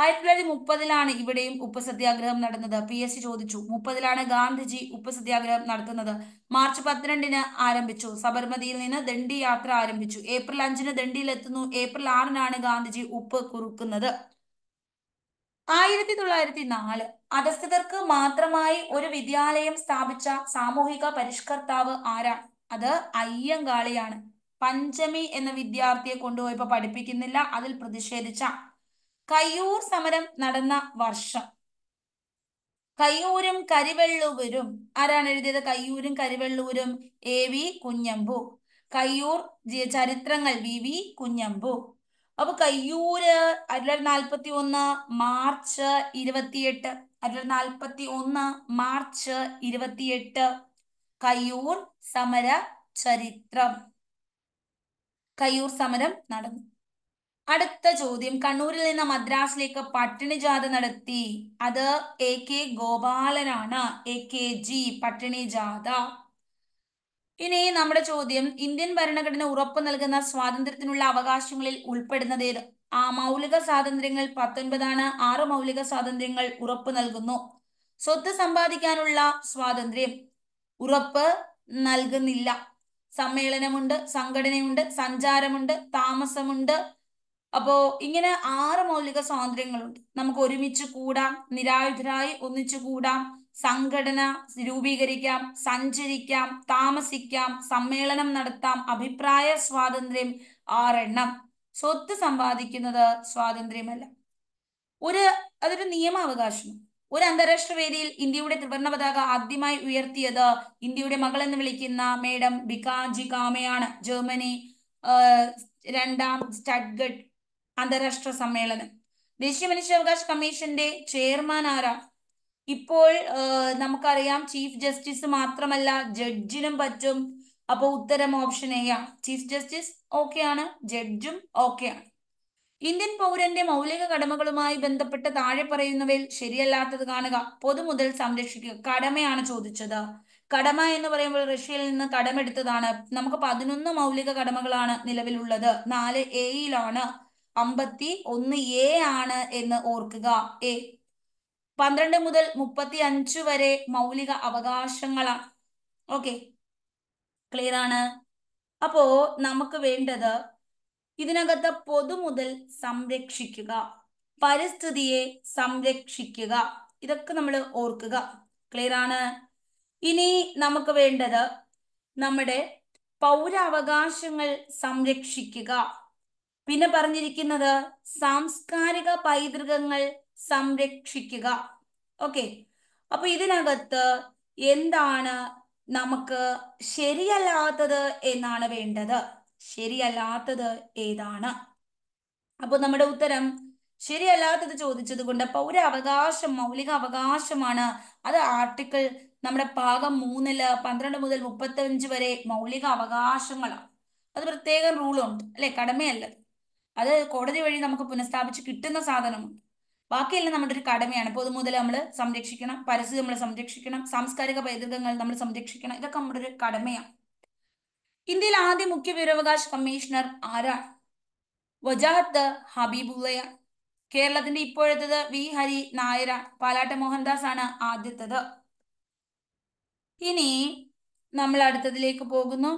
A: ആയിരത്തി തൊള്ളായിരത്തി മുപ്പതിലാണ് ഇവിടെയും ഉപ്പസത്യാഗ്രഹം നടന്നത് പി എസ് സി ചോദിച്ചു മുപ്പതിലാണ് ഗാന്ധിജി ഉപ്പസത്യാഗ്രഹം നടത്തുന്നത് മാർച്ച് പന്ത്രണ്ടിന് ആരംഭിച്ചു സബർമതിയിൽ നിന്ന് ദണ്ഡി യാത്ര ആരംഭിച്ചു ഏപ്രിൽ അഞ്ചിന് എത്തുന്നു ഏപ്രിൽ ആറിനാണ് ഗാന്ധിജി ഉപ്പ് കുറുക്കുന്നത് ആയിരത്തി തൊള്ളായിരത്തി നാല് അധസ്ഥിതർക്ക് മാത്രമായി ഒരു വിദ്യാലയം സ്ഥാപിച്ച സാമൂഹിക പരിഷ്കർത്താവ് ആരാ അത് അയ്യങ്കാളിയാണ് പഞ്ചമി എന്ന വിദ്യാർത്ഥിയെ കൊണ്ടുപോയപ്പോ പഠിപ്പിക്കുന്നില്ല അതിൽ പ്രതിഷേധിച്ച കയ്യൂർ സമരം നടന്ന വർഷം കയ്യൂരും കരിവെള്ളൂരും ആരാണ് എഴുതിയത് കയ്യൂരും കരിവെള്ളൂരും എ വി കുഞ്ഞമ്പു കയ്യൂർ ചരിത്രങ്ങൾ വി വി കുഞ്ഞമ്പു അപ്പൊ കയ്യൂര് ആയിരത്തി നാൽപ്പത്തി ഒന്ന് മാർച്ച് ഇരുപത്തിയെട്ട് ആയിരത്തി നാൽപ്പത്തി ഒന്ന് മാർച്ച് ഇരുപത്തിയെട്ട് കയ്യൂർ സമര ചരിത്രം കയ്യൂർ സമരം നടന്നു അടുത്ത ചോദ്യം കണ്ണൂരിൽ നിന്ന് മദ്രാസിലേക്ക് പട്ടിണി ജാഥ നടത്തി അത് എ കെ ഗോപാലനാണ് എ കെ ജി പട്ടിണി ജാഥ ഇനി നമ്മുടെ ചോദ്യം ഇന്ത്യൻ ഭരണഘടന ഉറപ്പു നൽകുന്ന സ്വാതന്ത്ര്യത്തിനുള്ള അവകാശങ്ങളിൽ ഉൾപ്പെടുന്നത് ഏത് ആ മൗലിക സ്വാതന്ത്ര്യങ്ങൾ പത്തൊൻപതാണ് ആറ് മൗലിക സ്വാതന്ത്ര്യങ്ങൾ ഉറപ്പു നൽകുന്നു സ്വത്ത് സമ്പാദിക്കാനുള്ള സ്വാതന്ത്ര്യം ഉറപ്പ് നൽകുന്നില്ല സമ്മേളനമുണ്ട് സംഘടനയുണ്ട് സഞ്ചാരമുണ്ട് താമസമുണ്ട് അപ്പോ ഇങ്ങനെ ആറ് മൗലിക സ്വാതന്ത്ര്യങ്ങളുണ്ട് നമുക്ക് ഒരുമിച്ച് കൂടാം നിരായുധരായി ഒന്നിച്ചു കൂടാം സംഘടന രൂപീകരിക്കാം സഞ്ചരിക്കാം താമസിക്കാം സമ്മേളനം നടത്താം അഭിപ്രായ സ്വാതന്ത്ര്യം ആറെണ്ണം സ്വത്ത് സമ്പാദിക്കുന്നത് സ്വാതന്ത്ര്യമല്ല ഒരു അതൊരു നിയമാവകാശം ഒരു അന്താരാഷ്ട്ര വേദിയിൽ ഇന്ത്യയുടെ ത്രിവർണ പതാക ആദ്യമായി ഉയർത്തിയത് ഇന്ത്യയുടെ മകൾ എന്ന് വിളിക്കുന്ന മേഡം ബിക്കാജി കാമയാണ് ജർമ്മനി രണ്ടാം സ്റ്റഡ്ഗഡ് അന്താരാഷ്ട്ര സമ്മേളനം ദേശീയ മനുഷ്യാവകാശ കമ്മീഷന്റെ ചെയർമാൻ ആരാ ഇപ്പോൾ നമുക്കറിയാം ചീഫ് ജസ്റ്റിസ് മാത്രമല്ല ജഡ്ജിനും പറ്റും അപ്പോൾ ഉത്തരം ഓപ്ഷൻ എ ചീഫ് ജസ്റ്റിസ് ഓക്കെയാണ് ജഡ്ജും ഓക്കെയാണ് ഇന്ത്യൻ പൗരന്റെ മൗലിക കടമകളുമായി ബന്ധപ്പെട്ട് താഴെ പറയുന്നവയിൽ ശരിയല്ലാത്തത് കാണുക പൊതുമുതൽ സംരക്ഷിക്കുക കടമയാണ് ചോദിച്ചത് കടമ എന്ന് പറയുമ്പോൾ റഷ്യയിൽ നിന്ന് കടമെടുത്തതാണ് നമുക്ക് പതിനൊന്ന് മൗലിക കടമകളാണ് നിലവിലുള്ളത് നാല് എയിലാണ് അമ്പത്തി ഒന്ന് എ ആണ് എന്ന് ഓർക്കുക എ പന്ത്രണ്ട് മുതൽ മുപ്പത്തി അഞ്ച് വരെ മൗലിക അവകാശങ്ങളാണ് ഓക്കെ ക്ലിയർ ആണ് അപ്പോ നമുക്ക് വേണ്ടത് ഇതിനകത്ത് പൊതു മുതൽ സംരക്ഷിക്കുക പരിസ്ഥിതിയെ സംരക്ഷിക്കുക ഇതൊക്കെ നമ്മൾ ഓർക്കുക ക്ലിയർ ആണ് ഇനി നമുക്ക് വേണ്ടത് നമ്മുടെ പൗരാവകാശങ്ങൾ സംരക്ഷിക്കുക പിന്നെ പറഞ്ഞിരിക്കുന്നത് സാംസ്കാരിക പൈതൃകങ്ങൾ സംരക്ഷിക്കുക ഓക്കെ അപ്പൊ ഇതിനകത്ത് എന്താണ് നമുക്ക് ശരിയല്ലാത്തത് എന്നാണ് വേണ്ടത് ശരിയല്ലാത്തത് ഏതാണ് അപ്പോൾ നമ്മുടെ ഉത്തരം ശരിയല്ലാത്തത് ചോദിച്ചത് കൊണ്ട് പൗരാവകാശം മൗലിക അവകാശമാണ് അത് ആർട്ടിക്കിൾ നമ്മുടെ ഭാഗം മൂന്നില് പന്ത്രണ്ട് മുതൽ മുപ്പത്തഞ്ച് വരെ മൗലിക അവകാശങ്ങളാണ് അത് പ്രത്യേകം റൂളുണ്ട് അല്ലെ കടമയല്ലത് അത് കോടതി വഴി നമുക്ക് പുനഃസ്ഥാപിച്ച് കിട്ടുന്ന സാധനമാണ് ബാക്കിയെല്ലാം നമ്മുടെ ഒരു കടമയാണ് മുതൽ നമ്മൾ സംരക്ഷിക്കണം പരിസ്ഥിതി നമ്മൾ സംരക്ഷിക്കണം സാംസ്കാരിക പൈതൃകങ്ങൾ നമ്മൾ സംരക്ഷിക്കണം ഇതൊക്കെ നമ്മുടെ ഒരു കടമയാണ് ഇന്ത്യയിൽ ആദ്യ മുഖ്യ വിവരാവകാശ കമ്മീഷണർ ആരാണ് വജാഹത്ത് ഹബീബുള്ളയ കേരളത്തിന്റെ ഇപ്പോഴത്തേത് വി ഹരി നായര പാലാട്ട മോഹൻദാസ് ആണ് ആദ്യത്തത് ഇനി നമ്മൾ അടുത്തതിലേക്ക് പോകുന്നു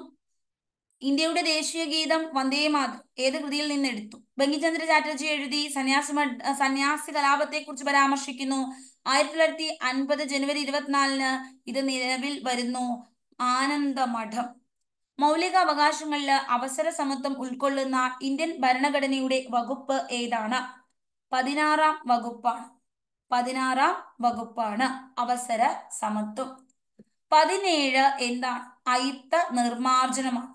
A: ഇന്ത്യയുടെ ദേശീയ ഗീതം വന്ദേ മാതൃ ഏത് കൃതിയിൽ നിന്ന് എടുത്തു ബങ്കിചന്ദ്ര ചാറ്റർജി എഴുതി സന്യാസി സന്യാസി കലാപത്തെ കുറിച്ച് പരാമർശിക്കുന്നു ആയിരത്തി തൊള്ളായിരത്തി അൻപത് ജനുവരി ഇരുപത്തിനാലിന് ഇത് നിലവിൽ വരുന്നു ആനന്ദമഠം മൗലിക അവകാശങ്ങളില് അവസര സമത്വം ഉൾക്കൊള്ളുന്ന ഇന്ത്യൻ ഭരണഘടനയുടെ വകുപ്പ് ഏതാണ് പതിനാറാം വകുപ്പാണ് പതിനാറാം വകുപ്പാണ് അവസര സമത്വം പതിനേഴ് എന്താണ് അയിത്ത നിർമാർജനമാണ്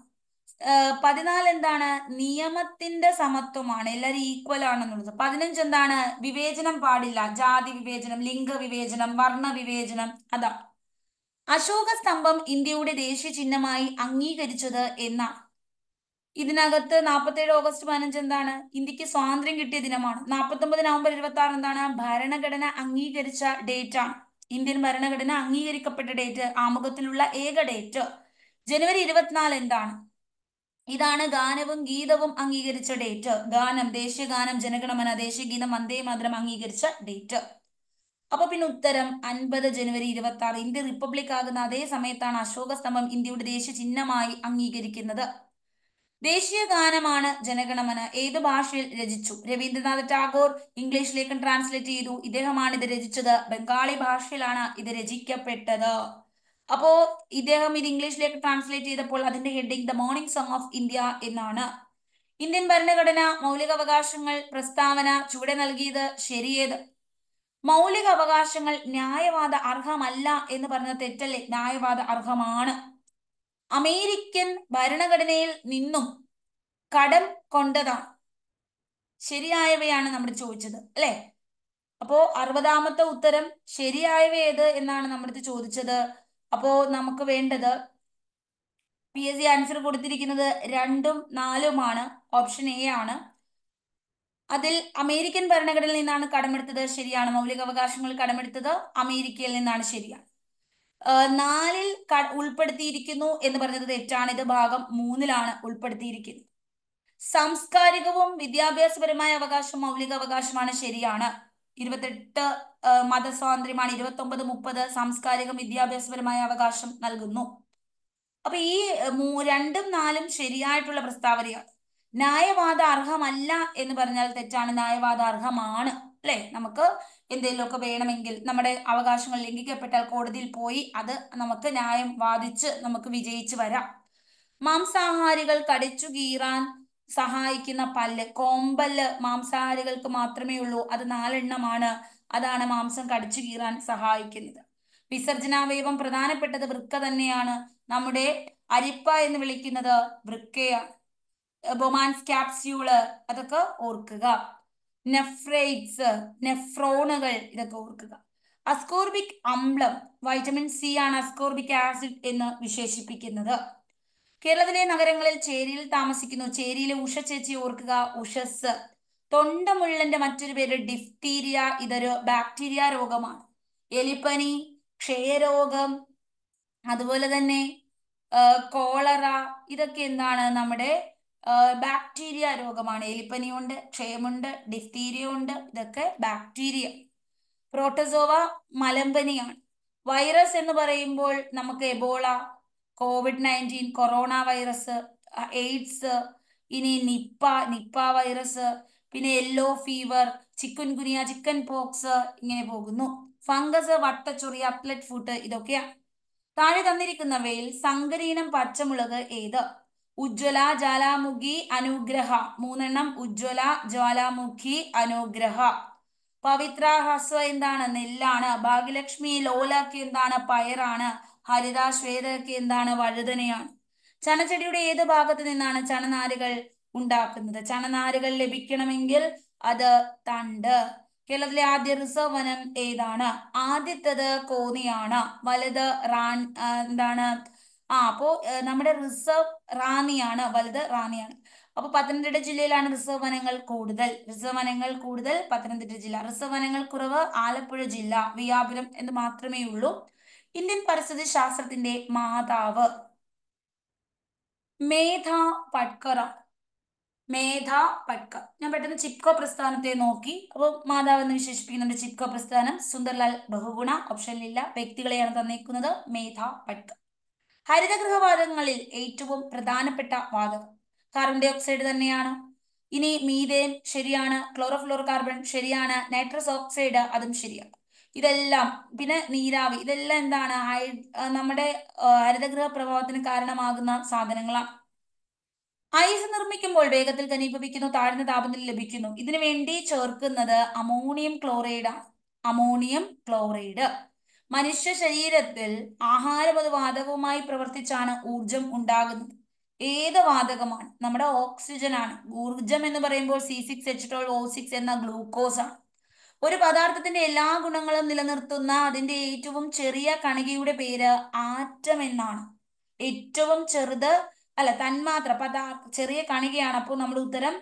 A: പതിനാല് എന്താണ് നിയമത്തിന്റെ സമത്വമാണ് എല്ലാവരും ഈക്വൽ ആണെന്നുള്ളത് പതിനഞ്ച് എന്താണ് വിവേചനം പാടില്ല ജാതി വിവേചനം ലിംഗ വിവേചനം വർണ്ണ വിവേചനം അതാ അശോക സ്തംഭം ഇന്ത്യയുടെ ദേശീയ ചിഹ്നമായി അംഗീകരിച്ചത് എന്ന ഇതിനകത്ത് നാൽപ്പത്തേഴ് ഓഗസ്റ്റ് പതിനഞ്ച് എന്താണ് ഇന്ത്യക്ക് സ്വാതന്ത്ര്യം കിട്ടിയ ദിനമാണ് നാൽപ്പത്തൊമ്പത് നവംബർ ഇരുപത്തി ആറ് എന്താണ് ഭരണഘടന അംഗീകരിച്ച ഡേറ്റ് ആണ് ഇന്ത്യൻ ഭരണഘടന അംഗീകരിക്കപ്പെട്ട ഡേറ്റ് ആമുഖത്തിലുള്ള ഏക ഡേറ്റ് ജനുവരി ഇരുപത്തിനാല് എന്താണ് ഇതാണ് ഗാനവും ഗീതവും അംഗീകരിച്ച ഡേറ്റ് ഗാനം ദേശീയഗാനം ജനഗണമന ദേശീയഗീതം വന്ദേ മാതരം അംഗീകരിച്ച ഡേറ്റ് അപ്പൊ പിന്നെ ഉത്തരം അൻപത് ജനുവരി ഇരുപത്തി ആറ് ഇന്ത്യ റിപ്പബ്ലിക് ആകുന്ന അതേ സമയത്താണ് അശോക സ്തംഭം ഇന്ത്യയുടെ ദേശീയ ചിഹ്നമായി അംഗീകരിക്കുന്നത് ദേശീയ ഗാനമാണ് ജനഗണമന ഏത് ഭാഷയിൽ രചിച്ചു രവീന്ദ്രനാഥ് ടാഗോർ ഇംഗ്ലീഷിലേക്ക് ട്രാൻസ്ലേറ്റ് ചെയ്തു ഇദ്ദേഹമാണ് ഇത് രചിച്ചത് ബംഗാളി ഭാഷയിലാണ് ഇത് രചിക്കപ്പെട്ടത് അപ്പോ ഇദ്ദേഹം ഇത് ഇംഗ്ലീഷിലേക്ക് ട്രാൻസ്ലേറ്റ് ചെയ്തപ്പോൾ അതിന്റെ heading the morning song of India എന്നാണ് ഇന്ത്യൻ ഭരണഘടന മൗലികാവകാശങ്ങൾ പ്രസ്താവന ചുവടെ നൽകിയത് ശരിയേത് മൗലിക അവകാശങ്ങൾ ന്യായവാദ അർഹമല്ല എന്ന് പറഞ്ഞ തെറ്റല്ലേ ന്യായവാദ അർഹമാണ് അമേരിക്കൻ ഭരണഘടനയിൽ നിന്നും കടം കൊണ്ടതാണ് ശരിയായവയാണ് നമ്മൾ ചോദിച്ചത് അല്ലെ അപ്പോ അറുപതാമത്തെ ഉത്തരം ശരിയായവ ഏത് എന്നാണ് നമ്മളിത് ചോദിച്ചത് അപ്പോ നമുക്ക് വേണ്ടത് പി എസ് സി ആൻസർ കൊടുത്തിരിക്കുന്നത് രണ്ടും നാലുമാണ് ഓപ്ഷൻ എ ആണ് അതിൽ അമേരിക്കൻ ഭരണഘടനയിൽ നിന്നാണ് കടമെടുത്തത് ശരിയാണ് മൗലികാവകാശങ്ങൾ കടമെടുത്തത് അമേരിക്കയിൽ നിന്നാണ് ശരിയാണ് നാലിൽ ഉൾപ്പെടുത്തിയിരിക്കുന്നു എന്ന് പറഞ്ഞത് തെറ്റാണ് ഇത് ഭാഗം മൂന്നിലാണ് ഉൾപ്പെടുത്തിയിരിക്കുന്നത് സാംസ്കാരികവും വിദ്യാഭ്യാസപരമായ അവകാശം മൗലിക അവകാശമാണ് ശരിയാണ് ഇരുപത്തെട്ട് മതസ്വാതന്ത്ര്യമാണ് ഇരുപത്തൊമ്പത് മുപ്പത് സാംസ്കാരികം വിദ്യാഭ്യാസപരമായ അവകാശം നൽകുന്നു അപ്പൊ ഈ രണ്ടും നാലും ശരിയായിട്ടുള്ള പ്രസ്താവനയാണ് ന്യായവാദ അർഹമല്ല എന്ന് പറഞ്ഞാൽ തെറ്റാണ് ന്യായവാദ അർഹമാണ് അല്ലെ നമുക്ക് എന്തെങ്കിലുമൊക്കെ വേണമെങ്കിൽ നമ്മുടെ അവകാശങ്ങൾ ലംഘിക്കപ്പെട്ടാൽ കോടതിയിൽ പോയി അത് നമുക്ക് ന്യായം വാദിച്ച് നമുക്ക് വിജയിച്ച് വരാം മാംസാഹാരികൾ കടിച്ചു കീറാൻ സഹായിക്കുന്ന പല്ല് കോമ്പല്ല് മാംസാഹാരികൾക്ക് മാത്രമേ ഉള്ളൂ അത് നാലെണ്ണമാണ് അതാണ് മാംസം കടിച്ചു കീറാൻ സഹായിക്കുന്നത് വിസർജനാവയവം പ്രധാനപ്പെട്ടത് വൃക്ക തന്നെയാണ് നമ്മുടെ അരിപ്പ എന്ന് വിളിക്കുന്നത് വൃക്കയാണ് ബൊമാൻസ് ക്യാപ്സ്യൂള് അതൊക്കെ ഓർക്കുക നെഫ്രൈറ്റ്സ് നെഫ്രോണുകൾ ഇതൊക്കെ ഓർക്കുക അസ്കോർബിക് അമ്ലം വൈറ്റമിൻ സി ആണ് അസ്കോർബിക് ആസിഡ് എന്ന് വിശേഷിപ്പിക്കുന്നത് കേരളത്തിലെ നഗരങ്ങളിൽ ചേരിയിൽ താമസിക്കുന്നു ചേരിയിലെ ഉഷ ചേച്ചി ഓർക്കുക ഉഷസ് തൊണ്ടമുള്ളന്റെ മറ്റൊരു പേര് ഡിഫ്തീരിയ ഇതൊരു ബാക്ടീരിയ രോഗമാണ് എലിപ്പനി ക്ഷയരോഗം അതുപോലെ തന്നെ കോളറ ഇതൊക്കെ എന്താണ് നമ്മുടെ ബാക്ടീരിയ രോഗമാണ് എലിപ്പനിയുണ്ട് ക്ഷയമുണ്ട് ഡിഫ്തീരിയ ഉണ്ട് ഇതൊക്കെ ബാക്ടീരിയ പ്രോട്ടസോവ മലമ്പനിയാണ് വൈറസ് എന്ന് പറയുമ്പോൾ നമുക്ക് Ebola covid nineteen corona virus AIDS ഇനി നിപ്പ നിപ്പ വൈറസ് പിന്നെ yellow fever chikungunya chicken pox ഇങ്ങനെ പോകുന്നു ഫംഗസ് വട്ടച്ചൊറി അപ്ലറ്റ് ഫുഡ് ഇതൊക്കെയാ താഴെ തന്നിരിക്കുന്നവയിൽ സങ്കരീനം പച്ചമുളക് ഏത് ഉജ്ജ്വല ജ്വാലാമുഖി അനുഗ്രഹ മൂന്നെണ്ണം ഉജ്ജ്വല ജ്വാലാമുഖി അനുഗ്രഹ പവിത്ര ഹസ്വ എന്താണ് നെല്ലാണ് ഭാഗ്യലക്ഷ്മി ലോലാക്കി എന്താണ് പയറാണ് ഹരിത ശ്വേതയൊക്കെ എന്താണ് വഴുതനയാണ് ചണച്ചെടിയുടെ ഏത് ഭാഗത്ത് നിന്നാണ് ചണനാരുകൾ ഉണ്ടാക്കുന്നത് ചണനാരുകൾ ലഭിക്കണമെങ്കിൽ അത് തണ്ട് കേരളത്തിലെ ആദ്യ റിസർവ് വനം ഏതാണ് ആദ്യത്തത് കോന്നിയാണ് വലുത് റാൻ എന്താണ് ആ അപ്പോ നമ്മുടെ റിസർവ് റാന്നിയാണ് വലുത് റാന്നിയാണ് അപ്പൊ പത്തനംതിട്ട ജില്ലയിലാണ് റിസർവ് വനങ്ങൾ കൂടുതൽ റിസർവ് വനങ്ങൾ കൂടുതൽ പത്തനംതിട്ട ജില്ല റിസർവ് വനങ്ങൾ കുറവ് ആലപ്പുഴ ജില്ല വിയാപുരം എന്ന് മാത്രമേ ഉള്ളൂ ഇന്ത്യൻ പരിസ്ഥിതി ശാസ്ത്രത്തിന്റെ മാതാവ് മേധ പട്കറ മേധ പട്കർ ഞാൻ പെട്ടെന്ന് ചിപ്കോ പ്രസ്ഥാനത്തെ നോക്കി അപ്പോൾ മാതാവ് എന്ന് വിശേഷിപ്പിക്കുന്നുണ്ട് ചിപ്കോ പ്രസ്ഥാനം സുന്ദർലാൽ ബഹുഗുണ ഓപ്ഷനിലില്ല വ്യക്തികളെയാണ് തന്നേക്കുന്നത് മേധ പട്കർ ഹരിതഗൃഹവാതകങ്ങളിൽ ഏറ്റവും പ്രധാനപ്പെട്ട വാതകം കാർബൺ ഡൈ ഓക്സൈഡ് തന്നെയാണ് ഇനി മീതേൻ ശരിയാണ് ക്ലോറോഫ്ലോർ കാർബൺ ശരിയാണ് നൈട്രസ് ഓക്സൈഡ് അതും ശരിയാണ് ഇതെല്ലാം പിന്നെ നീരാവി ഇതെല്ലാം എന്താണ് നമ്മുടെ ഹരിതഗൃഹ പ്രഭാവത്തിന് കാരണമാകുന്ന സാധനങ്ങളാണ് ഐസ് നിർമ്മിക്കുമ്പോൾ വേഗത്തിൽ ഘനീഭവിക്കുന്നു താഴ്ന്ന താപനില ലഭിക്കുന്നു ഇതിനു വേണ്ടി ചേർക്കുന്നത് അമോണിയം ക്ലോറൈഡ് അമോണിയം ക്ലോറൈഡ് മനുഷ്യ ശരീരത്തിൽ ആഹാരം അത് വാതകവുമായി പ്രവർത്തിച്ചാണ് ഊർജം ഉണ്ടാകുന്നത് ഏത് വാതകമാണ് നമ്മുടെ ഓക്സിജൻ ആണ് ഊർജം എന്ന് പറയുമ്പോൾ C six H twelve O six എന്ന ഗ്ലൂക്കോസ് ആണ് ഒരു പദാർത്ഥത്തിന്റെ എല്ലാ ഗുണങ്ങളും നിലനിർത്തുന്ന അതിന്റെ ഏറ്റവും ചെറിയ കണികയുടെ പേര് ആറ്റം എന്നാണ് ഏറ്റവും ചെറുത് അല്ല തന്മാത്ര പദാ ചെറിയ കണികയാണ് അപ്പോൾ നമ്മുടെ ഉത്തരം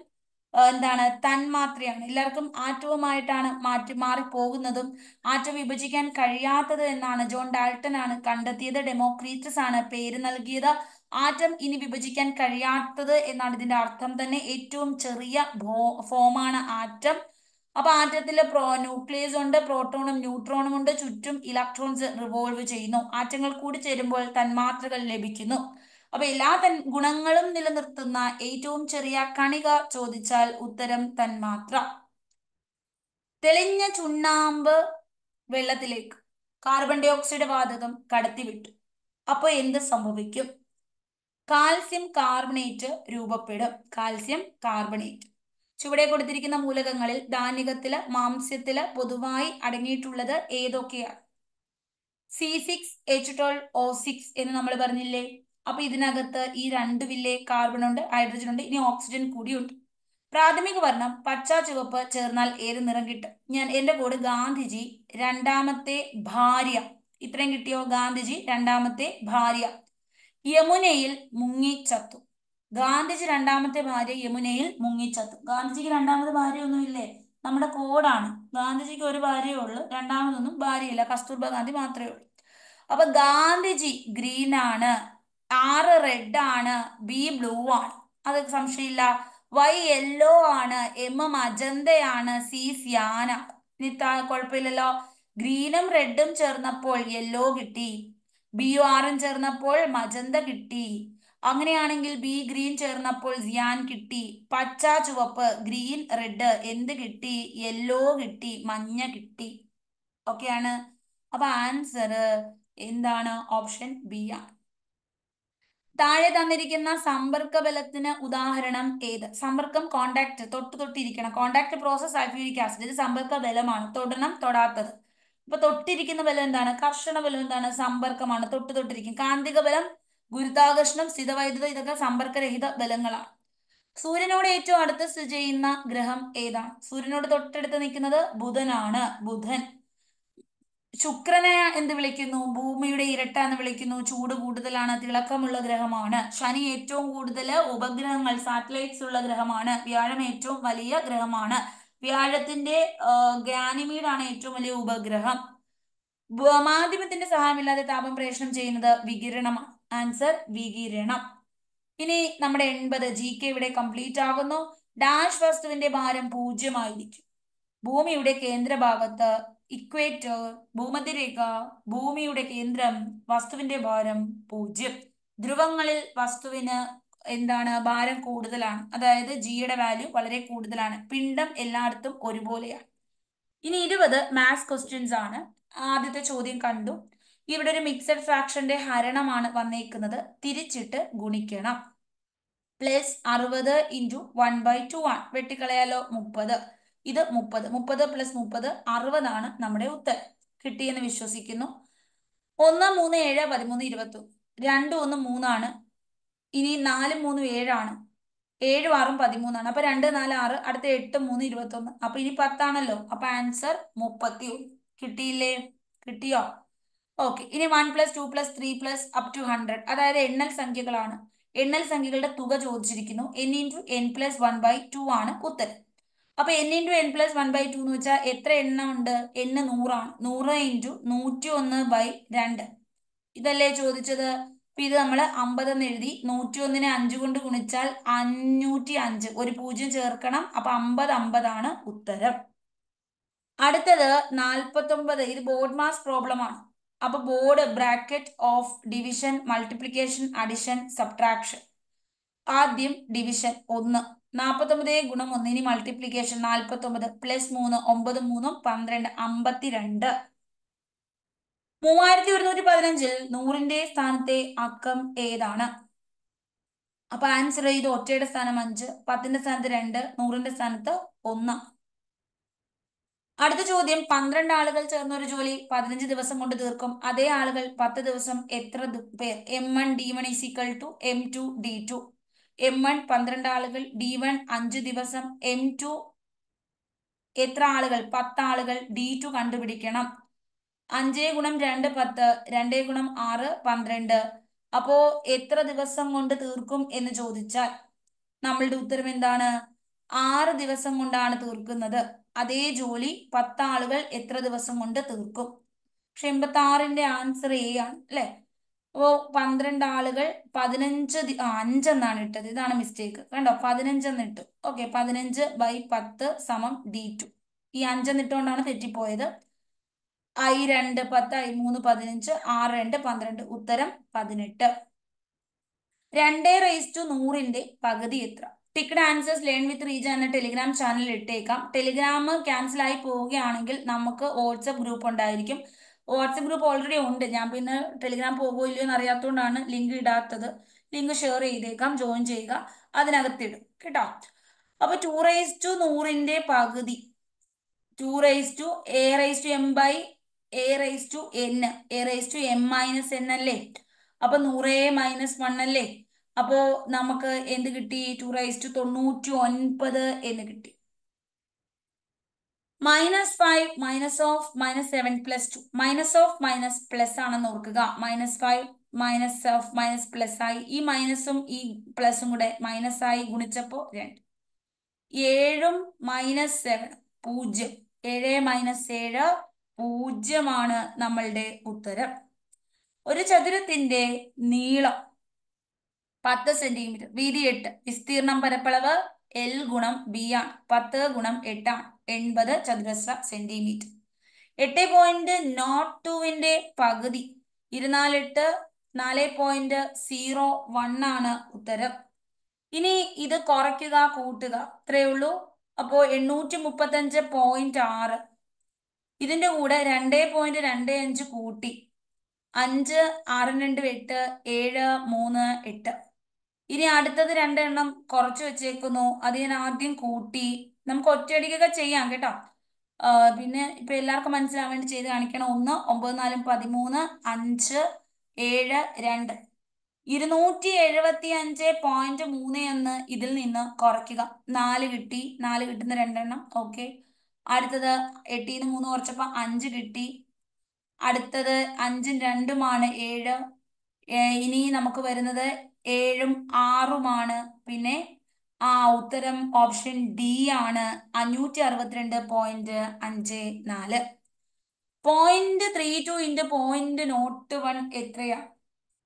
A: എന്താണ് തന്മാത്രയാണ് എല്ലാവർക്കും ആറ്റവുമായിട്ടാണ് മാറ്റി മാറി പോകുന്നതും ആറ്റം വിഭജിക്കാൻ കഴിയാത്തത് എന്നാണ് ജോൺ ഡാൾട്ടൻ ആണ് കണ്ടെത്തിയത് ഡെമോക്രീറ്റസ് ആണ് പേര് നൽകിയത് ആറ്റം ഇനി വിഭജിക്കാൻ കഴിയാത്തത് എന്നാണ് ഇതിന്റെ അർത്ഥം തന്നെ ഏറ്റവും ചെറിയ ഫോമാണ് ആറ്റം അപ്പൊ ആറ്റത്തിൽ പ്രോ ന്യൂക്ലിയസ് ഉണ്ട് പ്രോട്ടോണും ന്യൂട്രോണും ഉണ്ട് ചുറ്റും ഇലക്ട്രോൺസ് റിവോൾവ് ചെയ്യുന്നു ആറ്റങ്ങൾ കൂടി ചേരുമ്പോൾ തന്മാത്രകൾ ലഭിക്കുന്നു അപ്പൊ എല്ലാ തൻ ഗുണങ്ങളും നിലനിർത്തുന്ന ഏറ്റവും ചെറിയ കണിക ചോദിച്ചാൽ ഉത്തരം തന്മാത്ര തെളിഞ്ഞ ചുണ്ണാമ്പ് വെള്ളത്തിലേക്ക് കാർബൺ ഡൈ ഓക്സൈഡ് വാതകം കടത്തിവിട്ടു അപ്പൊ എന്ത് സംഭവിക്കും കാൽസ്യം കാർബണേറ്റ് രൂപപ്പെടും കാൽസ്യം കാർബണേറ്റ് ചുവടെ കൊടുത്തിരിക്കുന്ന മൂലകങ്ങളിൽ ധാന്യകത്തില് മാംസ്യത്തില് പൊതുവായി അടങ്ങിയിട്ടുള്ളത് ഏതൊക്കെയാണ് C six H twelve O six എന്ന് നമ്മൾ പറഞ്ഞില്ലേ അപ്പൊ ഇതിനകത്ത് ഈ വില്ലേ കാർബൺ ഉണ്ട് ഹൈഡ്രജൻ ഉണ്ട് ഇനി ഓക്സിജൻ കൂടിയുണ്ട് പ്രാഥമിക വർണ്ണം പച്ച ചുവപ്പ് ചേർന്നാൽ ഏത് നിറം കിട്ടും ഞാൻ എന്റെ കൂടെ ഗാന്ധിജി രണ്ടാമത്തെ ഭാര്യ ഇത്രയും കിട്ടിയോ ഗാന്ധിജി രണ്ടാമത്തെ ഭാര്യ യമുനയിൽ മുങ്ങി ചത്തു ഗാന്ധിജി രണ്ടാമത്തെ ഭാര്യ യമുനയിൽ മുങ്ങിച്ചത്തു ഗാന്ധിജിക്ക് രണ്ടാമത് ഭാര്യ ഒന്നും നമ്മുടെ കോഡാണ് ഗാന്ധിജിക്ക് ഒരു ഭാര്യയേ ഉള്ളൂ രണ്ടാമതൊന്നും ഭാര്യയില്ല കസ്തൂർബ ഗാന്ധി മാത്രമേ ഉള്ളൂ അപ്പൊ ഗാന്ധിജി ഗ്രീൻ ആണ് ആറ് റെഡ് ആണ് ബി ബ്ലൂ ആണ് അത് സംശയമില്ല വൈ യെല്ലോ ആണ് എം മജന്തയാണ് സി സിയാന നിത്താ കുഴപ്പമില്ലല്ലോ ഗ്രീനും റെഡും ചേർന്നപ്പോൾ യെല്ലോ കിട്ടി ബിയു ആറും ചേർന്നപ്പോൾ മജന്ത കിട്ടി അങ്ങനെയാണെങ്കിൽ ബി ഗ്രീൻ ചേർന്നപ്പോൾ സിയാൻ കിട്ടി പച്ച ചുവപ്പ് ഗ്രീൻ റെഡ് എന്ത് കിട്ടി യെല്ലോ കിട്ടി മഞ്ഞ കിട്ടി ഓക്കെയാണ് അപ്പൊ ആൻസർ എന്താണ് ഓപ്ഷൻ ബി ആണ് താഴെ തന്നിരിക്കുന്ന സമ്പർക്ക ബലത്തിന് ഉദാഹരണം ഏത് സമ്പർക്കം കോണ്ടാക്ട് തൊട്ട് തൊട്ടിരിക്കണം കോണ്ടാക്ട് പ്രോസസ് സൾഫ്യൂരിക് ഇത് സമ്പർക്ക ബലമാണ് തൊടണം തൊടാത്തത് ഇപ്പൊ തൊട്ടിരിക്കുന്ന ബലം എന്താണ് കർഷണ ബലം എന്താണ് സമ്പർക്കമാണ് തൊട്ട് തൊട്ടിരിക്കും കാന്തിക ബലം ഗുരുത്വാകർഷണം സ്ഥിതവൈദ്യുത ഇതൊക്കെ സമ്പർക്കരഹിത ബലങ്ങളാണ് സൂര്യനോട് ഏറ്റവും അടുത്ത് സ്ഥിതി ചെയ്യുന്ന ഗ്രഹം ഏതാണ് സൂര്യനോട് തൊട്ടടുത്ത് നിൽക്കുന്നത് ബുധനാണ് ബുധൻ ശുക്രനെ എന്ത് വിളിക്കുന്നു ഭൂമിയുടെ ഇരട്ട എന്ന് വിളിക്കുന്നു ചൂട് കൂടുതലാണ് തിളക്കമുള്ള ഗ്രഹമാണ് ശനി ഏറ്റവും കൂടുതൽ ഉപഗ്രഹങ്ങൾ സാറ്റലൈറ്റ്സ് ഉള്ള ഗ്രഹമാണ് വ്യാഴം ഏറ്റവും വലിയ ഗ്രഹമാണ് വ്യാഴത്തിന്റെ ഗാനിമീഡാണ് ഏറ്റവും വലിയ ഉപഗ്രഹം മാധ്യമത്തിന്റെ സഹായമില്ലാതെ താപം പ്രേഷണം ചെയ്യുന്നത് വികിരണമാണ് ആൻസർ വികിരണം ഇനി നമ്മുടെ എൺപത് ജി കെ ഇവിടെ കംപ്ലീറ്റ് ആകുന്നു ഡാഷ് വസ്തുവിന്റെ ഭാരം പൂജ്യമായിരിക്കും ഭൂമിയുടെ കേന്ദ്രഭാഗത്ത് ഇക്വേറ്റർ ഭൂമധ്യരേഖ ഭൂമിയുടെ കേന്ദ്രം വസ്തുവിന്റെ ഭാരം പൂജ്യം ധ്രുവങ്ങളിൽ വസ്തുവിന് എന്താണ് ഭാരം കൂടുതലാണ് അതായത് ജിയുടെ വാല്യൂ വളരെ കൂടുതലാണ് പിണ്ടം എല്ലായിടത്തും ഒരുപോലെയാണ് ഇനി ഇരുപത് മാത്സ് ക്വസ്റ്റ്യൻസ് ആണ് ആദ്യത്തെ ചോദ്യം കണ്ടു ഇവിടെ ഒരു മിക്സഡ് ഫ്രാക്ഷന്റെ ഹരണമാണ് വന്നേക്കുന്നത് തിരിച്ചിട്ട് ഗുണിക്കണം പ്ലസ് അറുപത് ഇൻറ്റു വൺ ബൈ ടു ആണ് വെട്ടിക്കളയാലോ മുപ്പത് ഇത് മുപ്പത് മുപ്പത് പ്ലസ് മുപ്പത് അറുപതാണ് നമ്മുടെ ഉത്തരം കിട്ടിയെന്ന് വിശ്വസിക്കുന്നു ഒന്ന് മൂന്ന് ഏഴ് പതിമൂന്ന് ഇരുപത്തി രണ്ട് ഒന്ന് മൂന്നാണ് ഇനി നാല് മൂന്ന് ഏഴാണ് ഏഴും ആറും പതിമൂന്നാണ് അപ്പൊ രണ്ട് നാല് ആറ് അടുത്ത എട്ട് മൂന്ന് ഇരുപത്തി ഒന്ന് അപ്പൊ ഇനി പത്താണല്ലോ അപ്പൊ ആൻസർ മുപ്പത്തി കിട്ടിയില്ലേ കിട്ടിയോ ഓക്കെ ഇനി one plus two plus three plus up to hundred അതായത് എണ്ണൽ സംഖ്യകളാണ് എണ്ണൽ സംഖ്യകളുടെ തുക ചോദിച്ചിരിക്കുന്നു N into N plus one by two ആണ് ഉത്തരം അപ്പൊ N into N plus one by two എന്ന് വെച്ചാൽ എത്ര എണ്ണ ഉണ്ട് എണ്ണ നൂറാണ് നൂറ് ഇൻറ്റു നൂറ്റി ഒന്ന് ബൈ രണ്ട് ഇതല്ലേ ചോദിച്ചത് അപ്പൊ ഇത് നമ്മൾ അമ്പത് എന്ന് എഴുതി നൂറ്റി ഒന്നിനെ അഞ്ച് കൊണ്ട് ഗുണിച്ചാൽ അഞ്ഞൂറ്റി അഞ്ച് ഒരു പൂജ്യം ചേർക്കണം അപ്പൊ അമ്പത് അമ്പതാണ് ഉത്തരം അടുത്തത് നാൽപ്പത്തൊമ്പത് ഇത് ബോർഡ് മാസ് പ്രോബ്ലം ആണ് അപ്പൊ board bracket of division multiplication addition subtraction ആദ്യം ഡിവിഷൻ ഒന്ന് നാൽപ്പത്തൊമ്പത് ഗുണം ഒന്ന് ഇനി മൾട്ടിപ്ലിക്കേഷൻ നാൽപ്പത്തൊമ്പത് പ്ലസ് മൂന്ന് ഒമ്പത് മൂന്നും പന്ത്രണ്ട് അമ്പത്തിരണ്ട് മൂവായിരത്തി ഒരുന്നൂറ്റി പതിനഞ്ചിൽ നൂറിന്റെ സ്ഥാനത്തെ അക്കം ഏതാണ് അപ്പൊ ആൻസർ ചെയ്ത് ഒറ്റയുടെ സ്ഥാനം അഞ്ച് പത്തിന്റെ സ്ഥാനത്ത് രണ്ട് നൂറിന്റെ സ്ഥാനത്ത് ഒന്ന് അടുത്ത ചോദ്യം പന്ത്രണ്ട് ആളുകൾ ചേർന്ന ഒരു ജോലി പതിനഞ്ച് ദിവസം കൊണ്ട് തീർക്കും അതേ ആളുകൾ പത്ത് ദിവസം എത്ര പേർ M one D one is equal to M two D two M one പന്ത്രണ്ട് ആളുകൾ ഡി വൺ അഞ്ച് ദിവസം എം ടു എത്ര ആളുകൾ പത്ത് ആളുകൾ ഡി ടു കണ്ടുപിടിക്കണം അഞ്ചേ ഗുണം രണ്ട് പത്ത് രണ്ടേ ഗുണം ആറ് പന്ത്രണ്ട് അപ്പോ എത്ര ദിവസം കൊണ്ട് തീർക്കും എന്ന് ചോദിച്ചാൽ നമ്മളുടെ ഉത്തരം എന്താണ് ആറ് ദിവസം കൊണ്ടാണ് തീർക്കുന്നത് അതേ ജോലി പത്താളുകൾ എത്ര ദിവസം കൊണ്ട് തീർക്കും പക്ഷെ എൺപത്തി ആറിന്റെ ആൻസർ എ ആണ് അല്ലെ അപ്പോ പന്ത്രണ്ട് ആളുകൾ പതിനഞ്ച് അഞ്ചെന്നാണ് ഇട്ടത് ഇതാണ് മിസ്റ്റേക്ക് കണ്ടോ പതിനഞ്ചെന്ന് ഇട്ടു ഓക്കെ പതിനഞ്ച് ബൈ പത്ത് സമം ഡി ടു ഈ അഞ്ചെന്നിട്ടുകൊണ്ടാണ് തെറ്റിപ്പോയത് ഐ രണ്ട് പത്ത് ഐ മൂന്ന് പതിനഞ്ച് ആറ് രണ്ട് പന്ത്രണ്ട് ഉത്തരം പതിനെട്ട് രണ്ടേ റേസ് ടു നൂറിന്റെ പകുതി എത്ര picked answers learn with Reeja എന്ന ടെലിഗ്രാം ചാനൽ ഇട്ടേക്കാം ടെലിഗ്രാം ക്യാൻസൽ ആയി പോവുകയാണെങ്കിൽ നമുക്ക് വാട്സപ്പ് ഗ്രൂപ്പ് ഉണ്ടായിരിക്കും വാട്സപ്പ് ഗ്രൂപ്പ് ഓൾറെഡി ഉണ്ട് ഞാൻ പിന്നെ ടെലിഗ്രാം പോകുമോ ഇല്ലയോ എന്ന് അറിയാത്തതുകൊണ്ടാണ് ലിങ്ക് ഇടാത്തത് ലിങ്ക് ഷെയർ ചെയ്തേക്കാം ജോയിൻ ചെയ്യുക അതിനകത്തിടും കേട്ടോ അപ്പൊ ടു റൈസ് ടു നൂറിന്റെ പകുതി two raise to A raise to M by A raise to N A raise to M minus N അല്ലേ അപ്പൊ നൂറേ മൈനസ് വൺ അല്ലേ അപ്പോ നമുക്ക് എന്ത് കിട്ടി ടു റൈസ് ടു തൊണ്ണൂറ്റി ഒൻപത് എന്ന് കിട്ടി minus five minus of minus seven plus two minus of minus plus ആണെന്ന് ഓർക്കുക minus five minus of minus plus ആയി ഈ മൈനസും ഈ പ്ലസും കൂടെ മൈനസ് ആയി ഗുണിച്ചപ്പോ രണ്ട് ഏഴും മൈനസ് സെവൻ പൂജ്യം ഏഴ് മൈനസ് ഏഴ് പൂജ്യമാണ് നമ്മളുടെ ഉത്തരം ഒരു ചതുരത്തിന്റെ നീളം പത്ത് സെന്റിമീറ്റർ വീതി എട്ട് വിസ്തീർണം പരപ്പളവ് എൽ ഗുണം ബി ആണ് പത്ത് ഗുണം എട്ടാണ് എൺപത് ചതുരശ്ര സെന്റിമീറ്റർ എട്ട് പോയിന്റ് നോട്ട് ടുവിന്റെ പകുതി ഇരുന്നാലെട്ട് നാല് പോയിന്റ് സീറോ വൺ ആണ് ഉത്തരം ഇനി ഇത് കുറയ്ക്കുക കൂട്ടുക ഇത്രയേ ഉള്ളൂ അപ്പോ എണ്ണൂറ്റി മുപ്പത്തി അഞ്ച് പോയിന്റ് ആറ് ഇതിന്റെ കൂടെ രണ്ടേ പോയിന്റ് രണ്ട് അഞ്ച് കൂട്ടി അഞ്ച് ആറ് രണ്ട് എട്ട് ഏഴ് മൂന്ന് എട്ട് ഇനി അടുത്തത് രണ്ടെണ്ണം കുറച്ച് വെച്ചേക്കുന്നു അത് ഞാൻ ആദ്യം കൂട്ടി നമുക്ക് ഒറ്റയടിക്കൊക്കെ ചെയ്യാം കേട്ടോ പിന്നെ ഇപ്പൊ എല്ലാവർക്കും മനസ്സിലാവാൻ വേണ്ടി ചെയ്ത് കാണിക്കണം ഒന്ന് ഒമ്പത് നാലും പതിമൂന്ന് അഞ്ച് ഏഴ് രണ്ട് ഇരുന്നൂറ്റി എഴുപത്തി അഞ്ച് പോയിന്റ് മൂന്ന് എന്ന് ഇതിൽ നിന്ന് കുറയ്ക്കുക നാല് കിട്ടി നാല് കിട്ടുന്ന രണ്ടെണ്ണം ഓക്കെ അടുത്തത് എട്ടിൽ നിന്ന് മൂന്ന് കുറച്ചപ്പോൾ അഞ്ച് കിട്ടി അടുത്തത് അഞ്ചും രണ്ടുമാണ് ഏഴ് ഇനി നമുക്ക് വരുന്നത് ഏഴും ആറുമാണ് പിന്നെ ആ ഉത്തരം ഓപ്ഷൻ ഡി ആണ് അഞ്ഞൂറ്റി അറുപത്തിരണ്ട് പോയിന്റ് അഞ്ച് നാല് point three two into point nought one എത്രയാണ്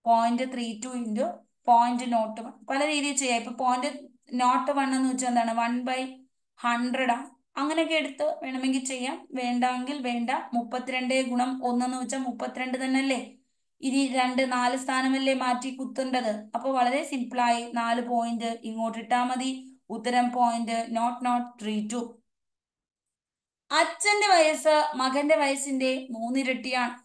A: point three two into point nought one പല രീതിയിൽ ചെയ്യാം ഇപ്പൊ പോയിന്റ് നോട്ട് വൺ എന്ന് വെച്ചാൽ എന്താണ് വൺ ബൈ ഹൺഡ്രഡ് ആ അങ്ങനെയൊക്കെ എടുത്ത് വേണമെങ്കിൽ ചെയ്യാം വേണ്ടെങ്കിൽ വേണ്ട മുപ്പത്തിരണ്ടേ ഗുണം ഒന്നെന്ന് വെച്ചാൽ മുപ്പത്തിരണ്ട് തന്നെ അല്ലേ ഇനി രണ്ട് നാല് സ്ഥാനമല്ലേ മാറ്റി കുത്തേണ്ടത് അപ്പൊ വളരെ സിമ്പിളായി നാല് പോയിന്റ് ഇങ്ങോട്ട് ഇട്ടാ മതി ഉത്തരം point nought nought three two അച്ഛന്റെ വയസ്സ് മകന്റെ വയസ്സിന്റെ മൂന്നിരട്ടിയാണ്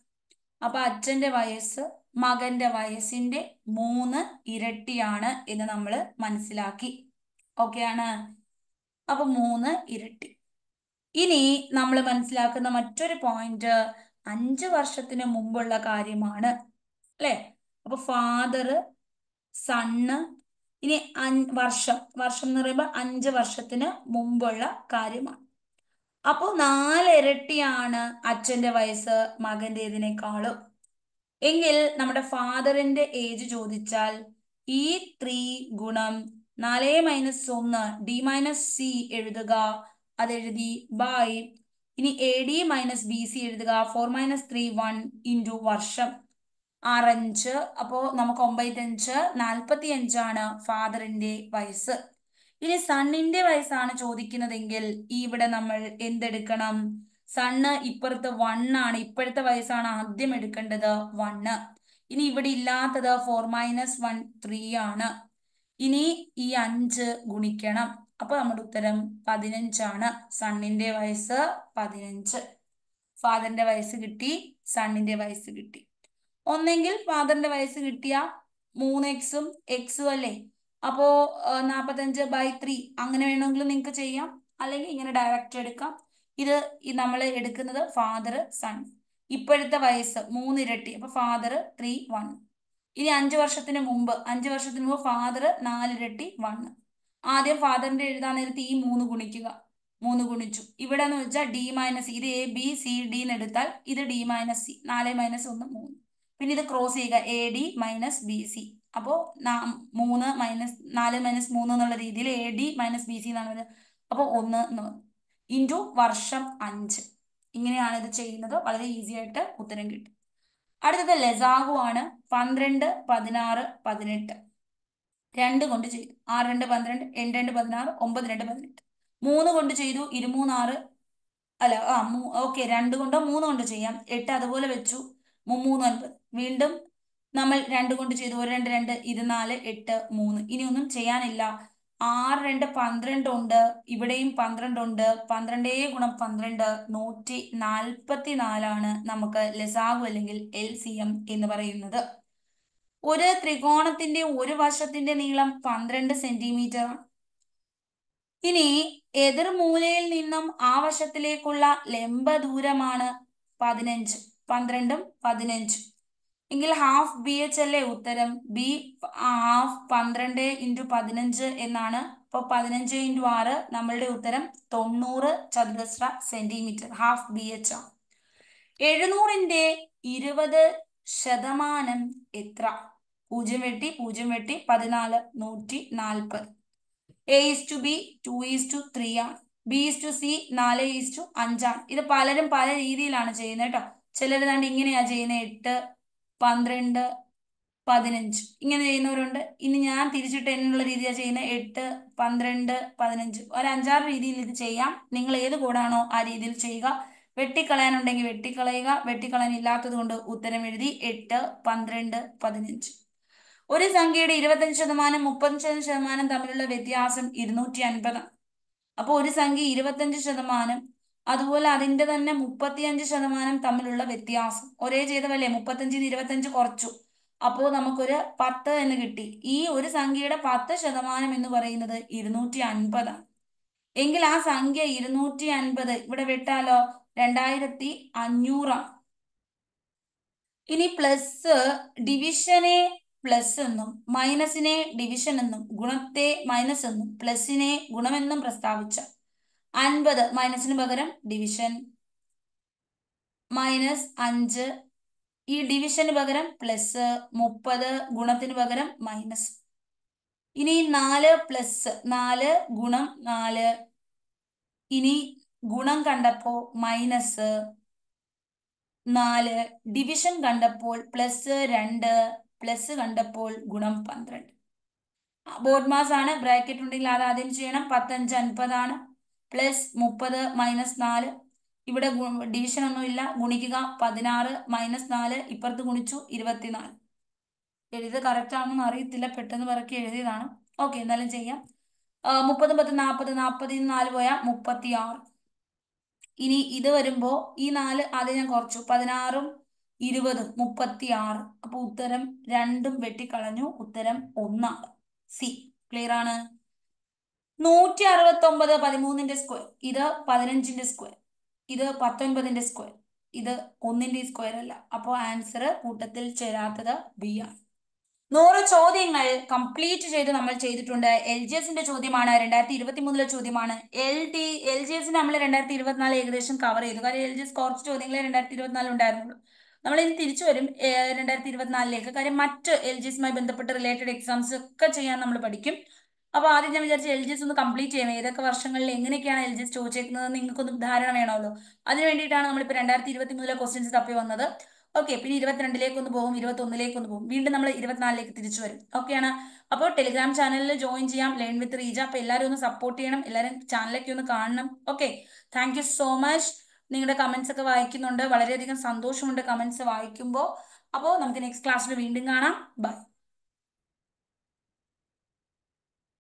A: അപ്പൊ അച്ഛന്റെ വയസ്സ് മകന്റെ വയസ്സിന്റെ മൂന്ന് ഇരട്ടിയാണ് എന്ന് നമ്മൾ മനസ്സിലാക്കി ഓക്കെയാണ് അപ്പൊ മൂന്ന് ഇരട്ടി ഇനി നമ്മൾ മനസ്സിലാക്കുന്ന മറ്റൊരു പോയിന്റ് അഞ്ചു വർഷത്തിന് മുമ്പുള്ള കാര്യമാണ് അല്ലെ അപ്പൊ ഫാദർ സണ്ണ് ഇനി വർഷം വർഷം എന്ന് പറയുമ്പോ അഞ്ച് വർഷത്തിന് മുമ്പുള്ള കാര്യമാണ് അപ്പോൾ നാലിരട്ടിയാണ് അച്ഛന്റെ വയസ്സ് ഇതിനേക്കാളും എങ്കിൽ നമ്മുടെ ഫാദറിന്റെ ഏജ് ചോദിച്ചാൽ ഈ ത്രീ ഗുണം നാല് മൈനസ് ഒന്ന് ഡി മൈനസ് സി എഴുതുക അതെഴുതി ബൈ ഇനി A D minus B C എഴുതുക four minus three one into വർഷം ആറഞ്ച് അപ്പോ നമുക്ക് ഒമ്പതിയഞ്ച് നാൽപ്പത്തി അഞ്ചാണ് ഫാദറിന്റെ വയസ്സ് ഇനി സണ്ണിന്റെ വയസ്സാണ് ചോദിക്കുന്നതെങ്കിൽ ഇവിടെ നമ്മൾ എന്തെടുക്കണം സണ്ണ് ഇപ്പുറത്ത് വണ്ണാണ് ഇപ്പോഴത്തെ വയസ്സാണ് ആദ്യം എടുക്കേണ്ടത് വണ്ണ് ഇനി ഇവിടെ ഇല്ലാത്തത് ഫോർ മൈനസ് വൺ ത്രീ ആണ് ഇനി ഈ അഞ്ച് ഗുണിക്കണം അപ്പൊ നമ്മുടെ ഉത്തരം പതിനഞ്ചാണ് സണ്ണിന്റെ വയസ്സ് പതിനഞ്ച് ഫാദറിന്റെ വയസ്സ് കിട്ടി സണ്ണിന്റെ വയസ്സ് കിട്ടി ഒന്നെങ്കിൽ ഫാദറിന്റെ വയസ്സ് കിട്ടിയ മൂന്ന് എക്സും എക്സും അല്ലേ അപ്പോ നാപ്പത്തഞ്ച് ബൈ ത്രീ അങ്ങനെ വേണമെങ്കിലും നിങ്ങൾക്ക് ചെയ്യാം അല്ലെങ്കിൽ ഇങ്ങനെ ഡയറക്റ്റ് എടുക്കാം ഇത് നമ്മൾ എടുക്കുന്നത് ഫാദർ സൺ ഇപ്പോഴത്തെ വയസ്സ് ഇരട്ടി അപ്പൊ ഫാദർ ത്രീ വൺ ഇനി അഞ്ചു വർഷത്തിന് മുമ്പ് അഞ്ചു വർഷത്തിന് മുമ്പ് ഫാദർ നാലിരട്ടി വൺ ആദ്യം ഫാദറിന്റെ എഴുതാൻ നേരത്തെ ഈ മൂന്ന് ഗുണിക്കുക മൂന്ന് ഗുണിച്ചു ഇവിടെ എന്ന് വെച്ചാൽ ഡി മൈനസ് ഇത് എ ബി സി ഡി എന്ന് എടുത്താൽ ഇത് ഡി മൈനസ് സി നാല് മൈനസ് ഒന്ന് മൂന്ന് പിന്നെ ഇത് ക്രോസ് ചെയ്യുക A D minus B C അപ്പോൾ മൂന്ന് മൈനസ് നാല് മൈനസ് മൂന്ന് എന്നുള്ള രീതിയിൽ A D minus B C എന്നാണ് വരുന്നത് അപ്പോൾ ഒന്ന് ഇൻറ്റു വർഷം അഞ്ച് ഇങ്ങനെയാണ് ഇത് ചെയ്യുന്നത് വളരെ ഈസി ആയിട്ട് ഉത്തരം കിട്ടും അടുത്തത് ലെസാഗു ആണ് പന്ത്രണ്ട് പതിനാറ് പതിനെട്ട് രണ്ട് കൊണ്ട് ചെയ്തു ആറ് രണ്ട് പന്ത്രണ്ട് എട്ട് രണ്ട് പതിനാറ് ഒമ്പത് രണ്ട് പതിനെട്ട് മൂന്ന് കൊണ്ട് ചെയ്തു ഇരുമൂന്നാറ് അല്ല ആ ഓക്കെ രണ്ട് കൊണ്ടോ മൂന്ന് കൊണ്ടോ ചെയ്യാം എട്ട് അതുപോലെ വെച്ചു മൂന്ന് ഒൻപത് വീണ്ടും നമ്മൾ രണ്ട് കൊണ്ട് ചെയ്തു ഒരു രണ്ട് രണ്ട് ഇത് നാല് എട്ട് മൂന്ന് ഇനി ഒന്നും ചെയ്യാനില്ല ആറ് രണ്ട് പന്ത്രണ്ട് ഉണ്ട് ഇവിടെയും പന്ത്രണ്ട് ഉണ്ട് പന്ത്രണ്ടേ ഗുണം പന്ത്രണ്ട് നൂറ്റി നാൽപ്പത്തി നാലാണ് നമുക്ക് ലസാഗു അല്ലെങ്കിൽ എൽ സി എം എന്ന് പറയുന്നത് ഒരു ത്രികോണത്തിന്റെ ഒരു വശത്തിന്റെ നീളം പന്ത്രണ്ട് സെന്റിമീറ്റർ ഇനി എതിർ മൂലയിൽ നിന്നും ആ വശത്തിലേക്കുള്ള ലംബ ദൂരമാണ് പതിനഞ്ച് പന്ത്രണ്ടും പതിനഞ്ചും എങ്കിൽ ഹാഫ് ബി എച്ച് അല്ലേ ഉത്തരം ബി ഹാഫ് പന്ത്രണ്ട് ഇൻറ്റു പതിനഞ്ച് എന്നാണ് അപ്പോൾ പതിനഞ്ച് ഇൻറ്റു ആറ് നമ്മളുടെ ഉത്തരം തൊണ്ണൂറ് ചതുരശ്ര സെന്റിമീറ്റർ ഹാഫ് ബി എച്ച് ആണ് എഴുന്നൂറിന്റെ ഇരുപത് ശതമാനം എത്ര പൂജ്യം വെട്ടി പൂജ്യം വെട്ടി പതിനാല് നൂറ്റി നാൽപ്പത് A is to B two is to three ആണ് ബി ഈസ് ടു സി നാല് ഈസ് ടു അഞ്ചാണ് ഇത് പലരും പല രീതിയിലാണ് ചെയ്യുന്നത് കേട്ടോ ചിലർ കണ്ട് ഇങ്ങനെയാ ചെയ്യുന്നത് എട്ട് പന്ത്രണ്ട് പതിനഞ്ച് ഇങ്ങനെ ചെയ്യുന്നവരുണ്ട് ഇനി ഞാൻ തിരിച്ചിട്ട് എന്നുള്ള രീതിയാണ് ചെയ്യുന്നത് എട്ട് പന്ത്രണ്ട് പതിനഞ്ച് ഒരു അഞ്ചാറ് രീതിയിൽ ഇത് ചെയ്യാം നിങ്ങൾ ഏത് കൂടാണോ ആ രീതിയിൽ ചെയ്യുക വെട്ടിക്കളയാനുണ്ടെങ്കിൽ വെട്ടിക്കളയുക വെട്ടിക്കളയാൻ ഇല്ലാത്തത് കൊണ്ട് ഉത്തരം എഴുതി എട്ട് പന്ത്രണ്ട് പതിനഞ്ച് ഒരു സംഖ്യയുടെ ഇരുപത്തഞ്ച് ശതമാനം മുപ്പത്തഞ്ച് ശതമാനം തമ്മിലുള്ള വ്യത്യാസം ഇരുന്നൂറ്റി അൻപതാണ് അപ്പോൾ ഒരു സംഖ്യ ഇരുപത്തഞ്ച് ശതമാനം അതുപോലെ അതിന്റെ തന്നെ മുപ്പത്തിയഞ്ച് ശതമാനം തമ്മിലുള്ള വ്യത്യാസം ഒരേ ചെയ്തവല്ലേ മുപ്പത്തഞ്ചിന് ഇരുപത്തഞ്ച് കുറച്ചു അപ്പോ നമുക്കൊരു പത്ത് എന്ന് കിട്ടി ഈ ഒരു സംഖ്യയുടെ പത്ത് ശതമാനം എന്ന് പറയുന്നത് ഇരുന്നൂറ്റി അൻപതാണ് എങ്കിൽ ആ സംഖ്യ ഇരുന്നൂറ്റി അൻപത് ഇവിടെ വിട്ടാലോ രണ്ടായിരത്തി അഞ്ഞൂറാണ് ഇനി പ്ലസ് ഡിവിഷനെ പ്ലസ് എന്നും മൈനസിനെ ഡിവിഷൻ എന്നും ഗുണത്തെ മൈനസ് എന്നും പ്ലസിനെ ഗുണമെന്നും പ്രസ്താവിച്ചാൽ അൻപത് മൈനസിന് പകരം ഡിവിഷൻ മൈനസ് അഞ്ച് ഈ ഡിവിഷന് പകരം പ്ലസ് മുപ്പത് ഗുണത്തിന് പകരം മൈനസ് ഇനി നാല് പ്ലസ് നാല് ഗുണം നാല് ഇനി ഗുണം കണ്ടപ്പോ മൈനസ് നാല് ഡിവിഷൻ കണ്ടപ്പോൾ പ്ലസ് രണ്ട് പ്ലസ് കണ്ടപ്പോൾ ഗുണം പന്ത്രണ്ട് ബോർഡ് മാസ് ആണ് ബ്രാക്കറ്റ് ഉണ്ടെങ്കിൽ അത് ആദ്യം ചെയ്യണം പത്തഞ്ച് അൻപതാണ് പ്ലസ് മുപ്പത് മൈനസ് നാല് ഇവിടെ ഡിവിഷൻ ഒന്നുമില്ല ഗുണിക്കുക പതിനാറ് മൈനസ് നാല് ഇപ്പുറത്ത് ഗുണിച്ചു ഇരുപത്തിനാല് എഴുത് കറക്റ്റ് ആണെന്ന് അറിയത്തില്ല പെട്ടെന്ന് പറക്കി എഴുതിയതാണ് ഓക്കെ എന്തായാലും ചെയ്യാം മുപ്പത് പത്ത് നാൽപ്പത് നാൽപ്പതി നാല് പോയാൽ മുപ്പത്തി ആറ് ഇനി ഇത് വരുമ്പോൾ ഈ നാല് ആദ്യം ഞാൻ കുറച്ചു പതിനാറും ഇരുപതും മുപ്പത്തി ആറ് അപ്പൊ ഉത്തരം രണ്ടും വെട്ടിക്കളഞ്ഞു ഉത്തരം ഒന്നാണ് സി ക്ലിയർ ആണ് നൂറ്റി ഒമ്പത് പതിമൂന്നിന്റെ സ്ക്വയർ ഇത് പതിനഞ്ചിന്റെ സ്ക്വയർ ഇത് പത്തൊൻപതിന്റെ സ്ക്വയർ ഇത് ഒന്നിന്റെ സ്ക്വയർ അല്ല അപ്പോ ആൻസർ കൂട്ടത്തിൽ ചേരാത്തത് ബി ആണ് നൂറ് ചോദ്യങ്ങൾ കംപ്ലീറ്റ് ചെയ്ത് നമ്മൾ ചെയ്തിട്ടുണ്ട് എൽ ജി എസിന്റെ ചോദ്യമാണ് രണ്ടായിരത്തി ഇരുപത്തി മൂന്നിലെ ചോദ്യമാണ് എൽ ഡി എൽ ജി എസിന് നമ്മൾ രണ്ടായിരത്തി ഇരുപത്തിനാല് ഏകദേശം കവർ ചെയ്തു കാരണം എൽ ജി എസ് കുറച്ച് ചോദ്യങ്ങളെ രണ്ടായിരത്തി ഇരുപത്തിനാല് ഉണ്ടായിരുന്നുള്ളൂ നമ്മൾ ഇനി തിരിച്ചു വരും രണ്ടായിരത്തി ഇരുപത്തിനാലിലേക്ക് കാര്യം മറ്റ് എൽ ജി എസുമായി ബന്ധപ്പെട്ട് റിലേറ്റഡ് എക്സാംസ് ഒക്കെ ചെയ്യാൻ നമ്മൾ പഠിക്കും അപ്പൊ ആദ്യം ഞാൻ വിചാരിച്ചു എൽ ജി എസ് ഒന്ന് കംപ്ലീറ്റ് ചെയ്യണം ഏതൊക്കെ വർഷങ്ങളിൽ എങ്ങനെയൊക്കെയാണ് എൽ ജി എസ് ചോദിച്ചേക്കുന്നത് നിങ്ങൾക്കൊന്ന് ധാരണ വേണമല്ലോ അതിന് വേണ്ടിയിട്ടാണ് നമ്മളിപ്പോൾ രണ്ടായിരത്തി ഇരുപത്തി മൂന്നിലെ ക്വസ്റ്റ്യൻസ് തപ്പി വന്നത് ഓക്കെ പിന്നെ ഇരുപത്തിരണ്ടിലേക്ക് ഒന്ന് പോകും ഒന്നിലേക്ക് ഒന്ന് പോകും വീണ്ടും നമ്മൾ ഇരുപത്തിനാലിലേക്ക് തിരിച്ചു വരും ഓക്കെയാണ് അപ്പോൾ ടെലിഗ്രാം ചാനലിൽ ജോയിൻ ചെയ്യാം ലേൺ വിത്ത് റീജ അപ്പോൾ എല്ലാവരും ഒന്ന് സപ്പോർട്ട് ചെയ്യണം എല്ലാവരും ചാനലൊക്കെ ഒന്ന് കാണണം ഓക്കെ താങ്ക് സോ മച്ച് നിങ്ങളുടെ കമന്റ്സ് ഒക്കെ വായിക്കുന്നുണ്ട് വളരെയധികം സന്തോഷമുണ്ട് കമന്റ്സ് വായിക്കുമ്പോൾ അപ്പോൾ നമുക്ക് നെക്സ്റ്റ് ക്ലാസ്സിൽ വീണ്ടും കാണാം ബൈ